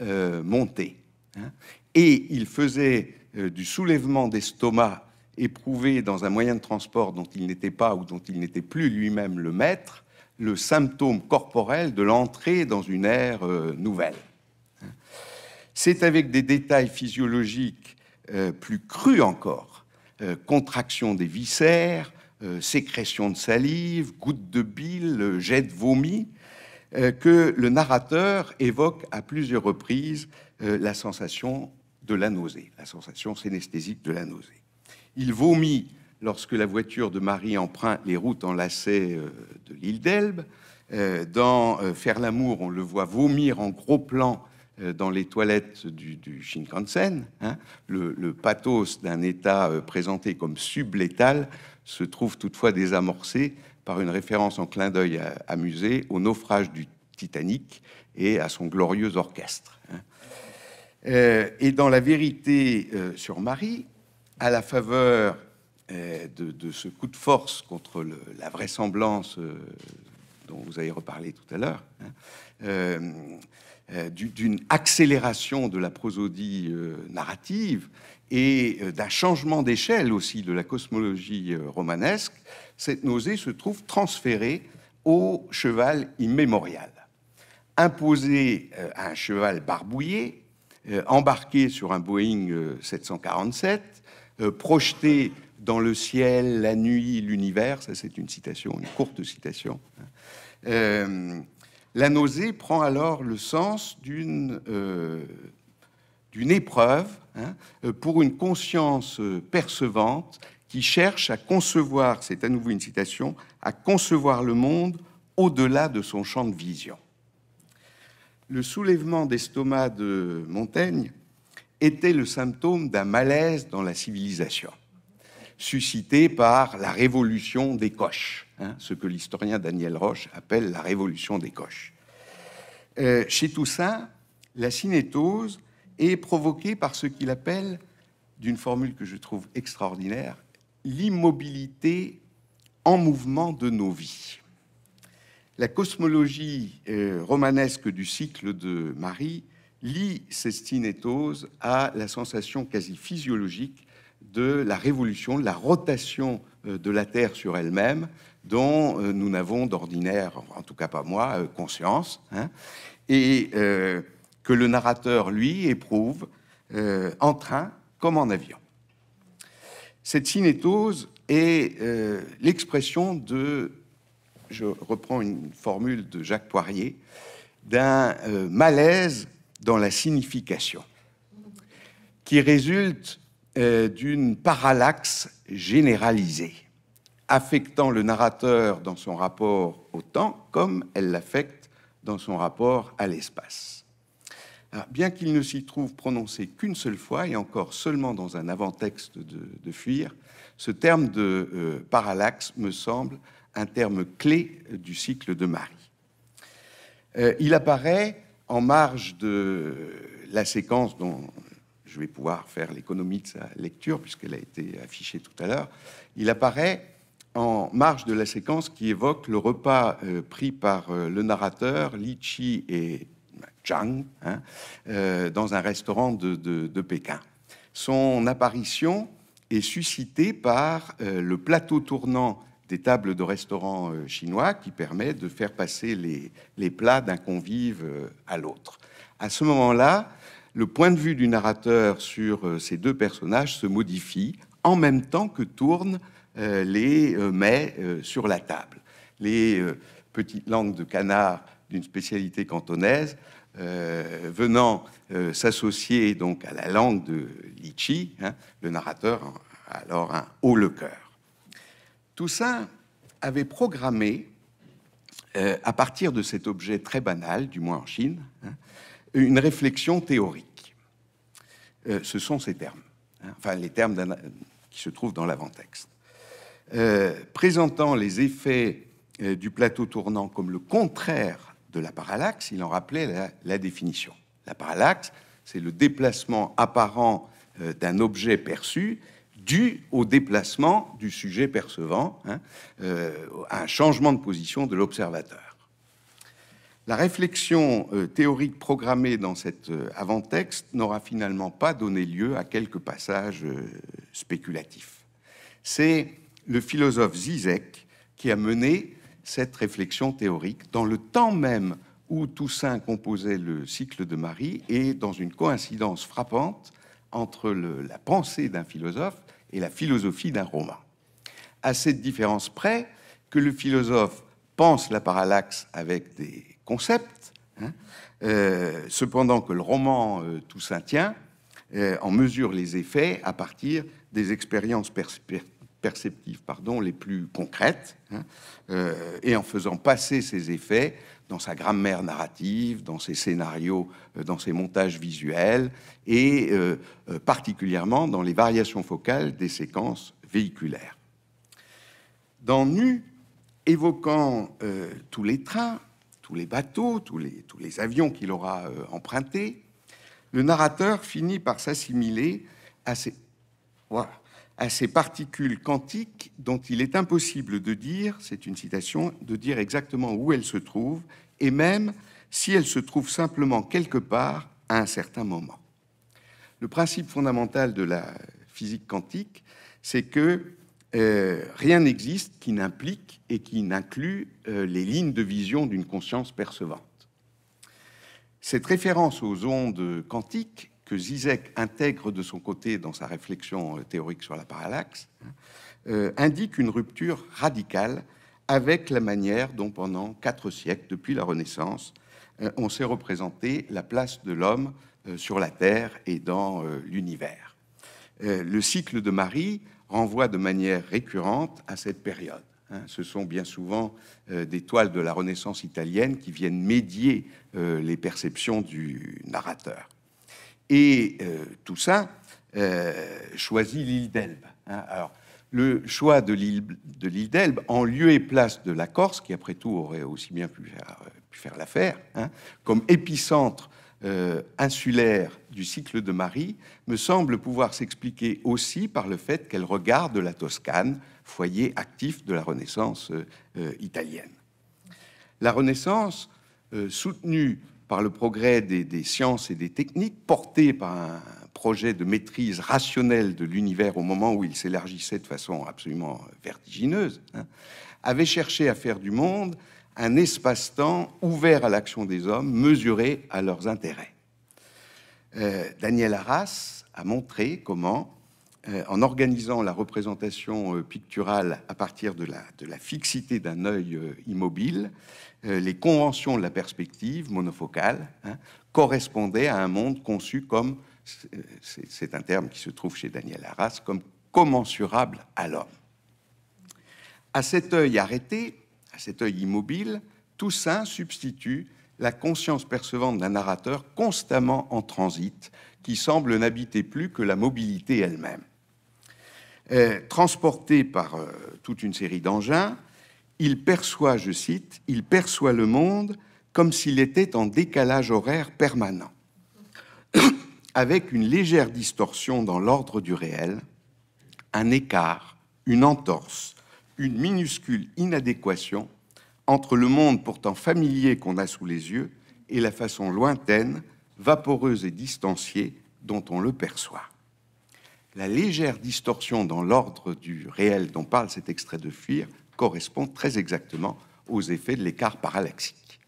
monté. Hein, et il faisait du soulèvement d'estomac éprouver dans un moyen de transport dont il n'était pas ou dont il n'était plus lui-même le maître le symptôme corporel de l'entrée dans une ère euh, nouvelle. C'est avec des détails physiologiques euh, plus crus encore, euh, contraction des viscères, sécrétion de salive, goutte de bile, jet de vomi, que le narrateur évoque à plusieurs reprises la sensation de la nausée, la sensation synesthésique de la nausée. Il vomit lorsque la voiture de Marie emprunte les routes en lacets euh, de l'île d'Elbe. Euh, dans euh, Faire l'amour, on le voit vomir en gros plan dans les toilettes du, Shinkansen. Hein. Le, pathos d'un État présenté comme sublétal se trouve toutefois désamorcé par une référence en clin d'œil amusé au naufrage du Titanic et à son glorieux orchestre. Hein. et dans La vérité sur Marie, à la faveur eh, de, ce coup de force contre la vraisemblance euh, dont vous avez reparlé tout à l'heure, hein, euh, euh, d'une accélération de la prosodie narrative et d'un changement d'échelle aussi de la cosmologie romanesque, cette nausée se trouve transférée au cheval immémorial. Imposé à un cheval barbouillé, embarqué sur un Boeing 747, euh, projeté dans le ciel, la nuit, l'univers. Ça, c'est une citation, une courte citation. Hein. Euh, la nausée prend alors le sens d'une euh, d'une épreuve hein, pour une conscience percevante qui cherche à concevoir, c'est à nouveau une citation, à concevoir le monde au-delà de son champ de vision. Le soulèvement d'estomac de Montaigne était le symptôme d'un malaise dans la civilisation, suscité par la révolution des coches, hein, ce que l'historien Daniel Roche appelle la révolution des coches. Euh, chez Toussaint, la cinétose est provoquée par ce qu'il appelle, d'une formule que je trouve extraordinaire, l'immobilité en mouvement de nos vies. La cosmologie euh, romanesque du cycle de Marie lie ces cinétose à la sensation quasi physiologique de la révolution, de la rotation euh, de la Terre sur elle-même, dont euh, nous n'avons d'ordinaire, en tout cas pas moi, euh, conscience, hein. et que le narrateur, lui, éprouve en train comme en avion. Cette cinétose est l'expression de, je reprends une formule de Jacques Poirier, d'un malaise dans la signification, qui résulte euh, d'une parallaxe généralisée, affectant le narrateur dans son rapport au temps comme elle l'affecte dans son rapport à l'espace. Ah, bien qu'il ne s'y trouve prononcé qu'une seule fois, et encore seulement dans un avant-texte de, Fuir, ce terme de euh, parallaxe me semble un terme clé du cycle de Marie. Euh, il apparaît en marge de la séquence dont je vais pouvoir faire l'économie de sa lecture, puisqu'elle a été affichée tout à l'heure, il apparaît en marge de la séquence qui évoque le repas euh, pris par euh, le narrateur, Li Qi et Zhang, hein, euh, dans un restaurant de, de, Pékin. Son apparition est suscitée par le plateau tournant des tables de restaurants euh, chinois qui permettent de faire passer les, plats d'un convive euh, à l'autre. À ce moment-là, le point de vue du narrateur sur euh, ces deux personnages se modifie en même temps que tournent les mets sur la table. Les petites langues de canard d'une spécialité cantonaise venant s'associer donc à la langue de Litchi, hein, le narrateur a alors un haut le cœur. Toussaint avait programmé, euh, à partir de cet objet très banal, du moins en Chine, hein, une réflexion théorique. Euh, ce sont ces termes, hein, enfin les termes qui se trouvent dans l'avant-texte. Euh, présentant les effets du plateau tournant comme le contraire de la parallaxe, il en rappelait la définition. La parallaxe, c'est le déplacement apparent d'un objet perçu dû au déplacement du sujet percevant, hein, euh, à un changement de position de l'observateur. La réflexion euh, théorique programmée dans cet euh, avant-texte n'aura finalement pas donné lieu à quelques passages spéculatifs. C'est le philosophe Zizek qui a mené cette réflexion théorique dans le temps même où Toussaint composait le cycle de Marie et dans une coïncidence frappante entre la pensée d'un philosophe et la philosophie d'un roman. À cette différence près que le philosophe pense la parallaxe avec des concepts, hein, euh, cependant que le roman euh, tout s'intient, euh, en mesure les effets à partir des expériences perspectives perceptives pardon, les plus concrètes, hein, euh, et en faisant passer ses effets dans sa grammaire narrative, dans ses scénarios, euh, dans ses montages visuels, et euh, particulièrement dans les variations focales des séquences véhiculaires. Dans Nu, évoquant tous les trains, tous les bateaux, tous les, tous les avions qu'il aura empruntés, le narrateur finit par s'assimiler à ces... Voilà à ces particules quantiques dont il est impossible de dire, c'est une citation, de dire exactement où elles se trouvent, et même si elles se trouvent simplement quelque part à un certain moment. Le principe fondamental de la physique quantique, c'est que euh, rien n'existe qui n'implique et qui n'inclut euh, les lignes de vision d'une conscience percevante. Cette référence aux ondes quantiques que Zizek intègre de son côté dans sa réflexion théorique sur la parallaxe, hein, euh, indique une rupture radicale avec la manière dont pendant quatre siècles, depuis la Renaissance, euh, on s'est représenté la place de l'homme euh, sur la Terre et dans l'univers. le cycle de Marie renvoie de manière récurrente à cette période. Hein. ce sont bien souvent des toiles de la Renaissance italienne qui viennent médier les perceptions du narrateur. Et Toussaint euh, tout ça euh, choisit l'île d'Elbe. Hein. Alors, le choix de l'île d'Elbe en lieu et place de la Corse, qui après tout aurait aussi bien pu faire, euh, l'affaire, hein, comme épicentre insulaire du cycle de Marie, me semble pouvoir s'expliquer aussi par le fait qu'elle regarde la Toscane, foyer actif de la Renaissance italienne. La Renaissance, soutenue par le progrès des, sciences et des techniques, porté par un projet de maîtrise rationnelle de l'univers au moment où il s'élargissait de façon absolument vertigineuse, hein, avait cherché à faire du monde un espace-temps ouvert à l'action des hommes, mesuré à leurs intérêts. Euh, Daniel Arras a montré comment euh, en organisant la représentation euh, picturale à partir de la, fixité d'un œil euh, immobile, les conventions de la perspective monofocale hein, correspondaient à un monde conçu comme, c'est un terme qui se trouve chez Daniel Arras, comme commensurable à l'homme. À cet œil arrêté, à cet œil immobile, Toussaint substitue la conscience percevante d'un narrateur constamment en transit, qui semble n'habiter plus que la mobilité elle-même transporté par euh, toute une série d'engins, il perçoit, je cite, il perçoit le monde comme s'il était en décalage horaire permanent, avec une légère distorsion dans l'ordre du réel, un écart, une entorse, une minuscule inadéquation entre le monde pourtant familier qu'on a sous les yeux et la façon lointaine, vaporeuse et distanciée dont on le perçoit la légère distorsion dans l'ordre du réel dont parle cet extrait de fuir correspond très exactement aux effets de l'écart parallaxique.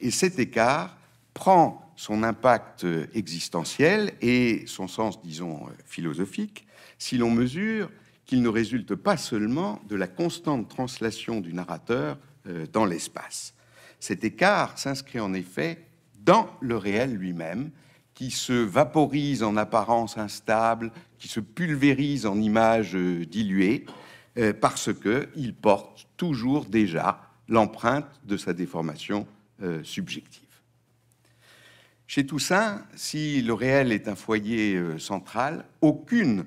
Et cet écart prend son impact existentiel et son sens, disons, philosophique, si l'on mesure qu'il ne résulte pas seulement de la constante translation du narrateur euh, dans l'espace. Cet écart s'inscrit en effet dans le réel lui-même, qui se vaporise en apparence instable, qui se pulvérise en images euh, diluées, euh, parce qu'il porte toujours déjà l'empreinte de sa déformation euh, subjective. Chez Toussaint, si le réel est un foyer central, aucune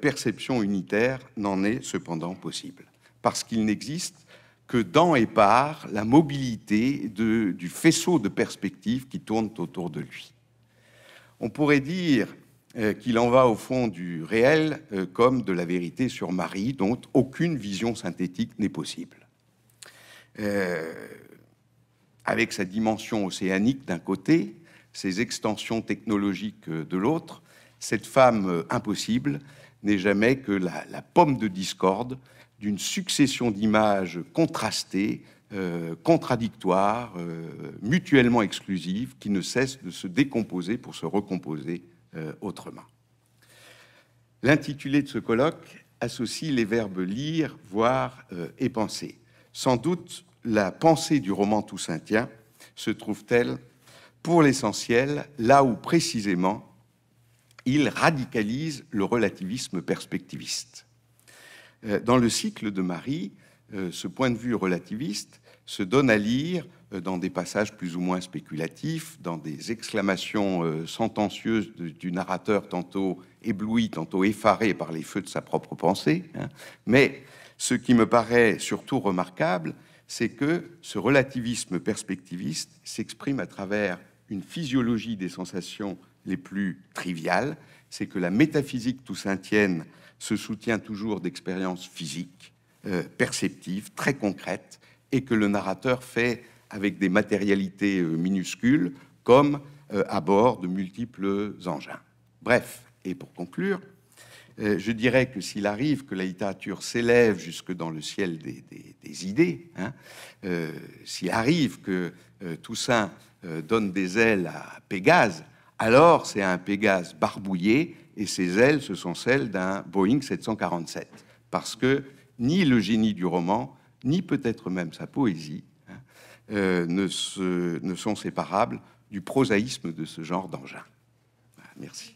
perception unitaire n'en est cependant possible, parce qu'il n'existe que dans et par la mobilité du faisceau de perspectives qui tournent autour de lui. On pourrait dire euh, qu'il en va au fond du réel euh, comme de la vérité sur Marie, dont aucune vision synthétique n'est possible. Euh, avec sa dimension océanique d'un côté, ses extensions technologiques de l'autre, cette femme impossible n'est jamais que la pomme de discorde d'une succession d'images contrastées, euh, contradictoires, euh, mutuellement exclusives, qui ne cessent de se décomposer pour se recomposer euh, autrement. L'intitulé de ce colloque associe les verbes lire, voir et penser. Sans doute, la pensée du roman saintien se trouve-t-elle, pour l'essentiel, là où précisément il radicalise le relativisme perspectiviste. Dans le cycle de Marie, euh, ce point de vue relativiste se donne à lire euh, dans des passages plus ou moins spéculatifs, dans des exclamations euh, sentencieuses du narrateur, tantôt ébloui, tantôt effaré par les feux de sa propre pensée. Hein. Mais ce qui me paraît surtout remarquable, c'est que ce relativisme perspectiviste s'exprime à travers une physiologie des sensations les plus triviales, c'est que la métaphysique tout saintienne se soutient toujours d'expériences physiques, euh, perceptive, très concrète, et que le narrateur fait avec des matérialités euh, minuscules, comme euh, à bord de multiples engins. Bref, et pour conclure, je dirais que s'il arrive que la littérature s'élève jusque dans le ciel des, idées, hein, s'il arrive que Toussaint donne des ailes à Pégase, alors c'est un Pégase barbouillé et ses ailes, ce sont celles d'un Boeing 747, parce que ni le génie du roman, ni peut-être même sa poésie, hein, euh, ne sont séparables du prosaïsme de ce genre d'engin. Merci.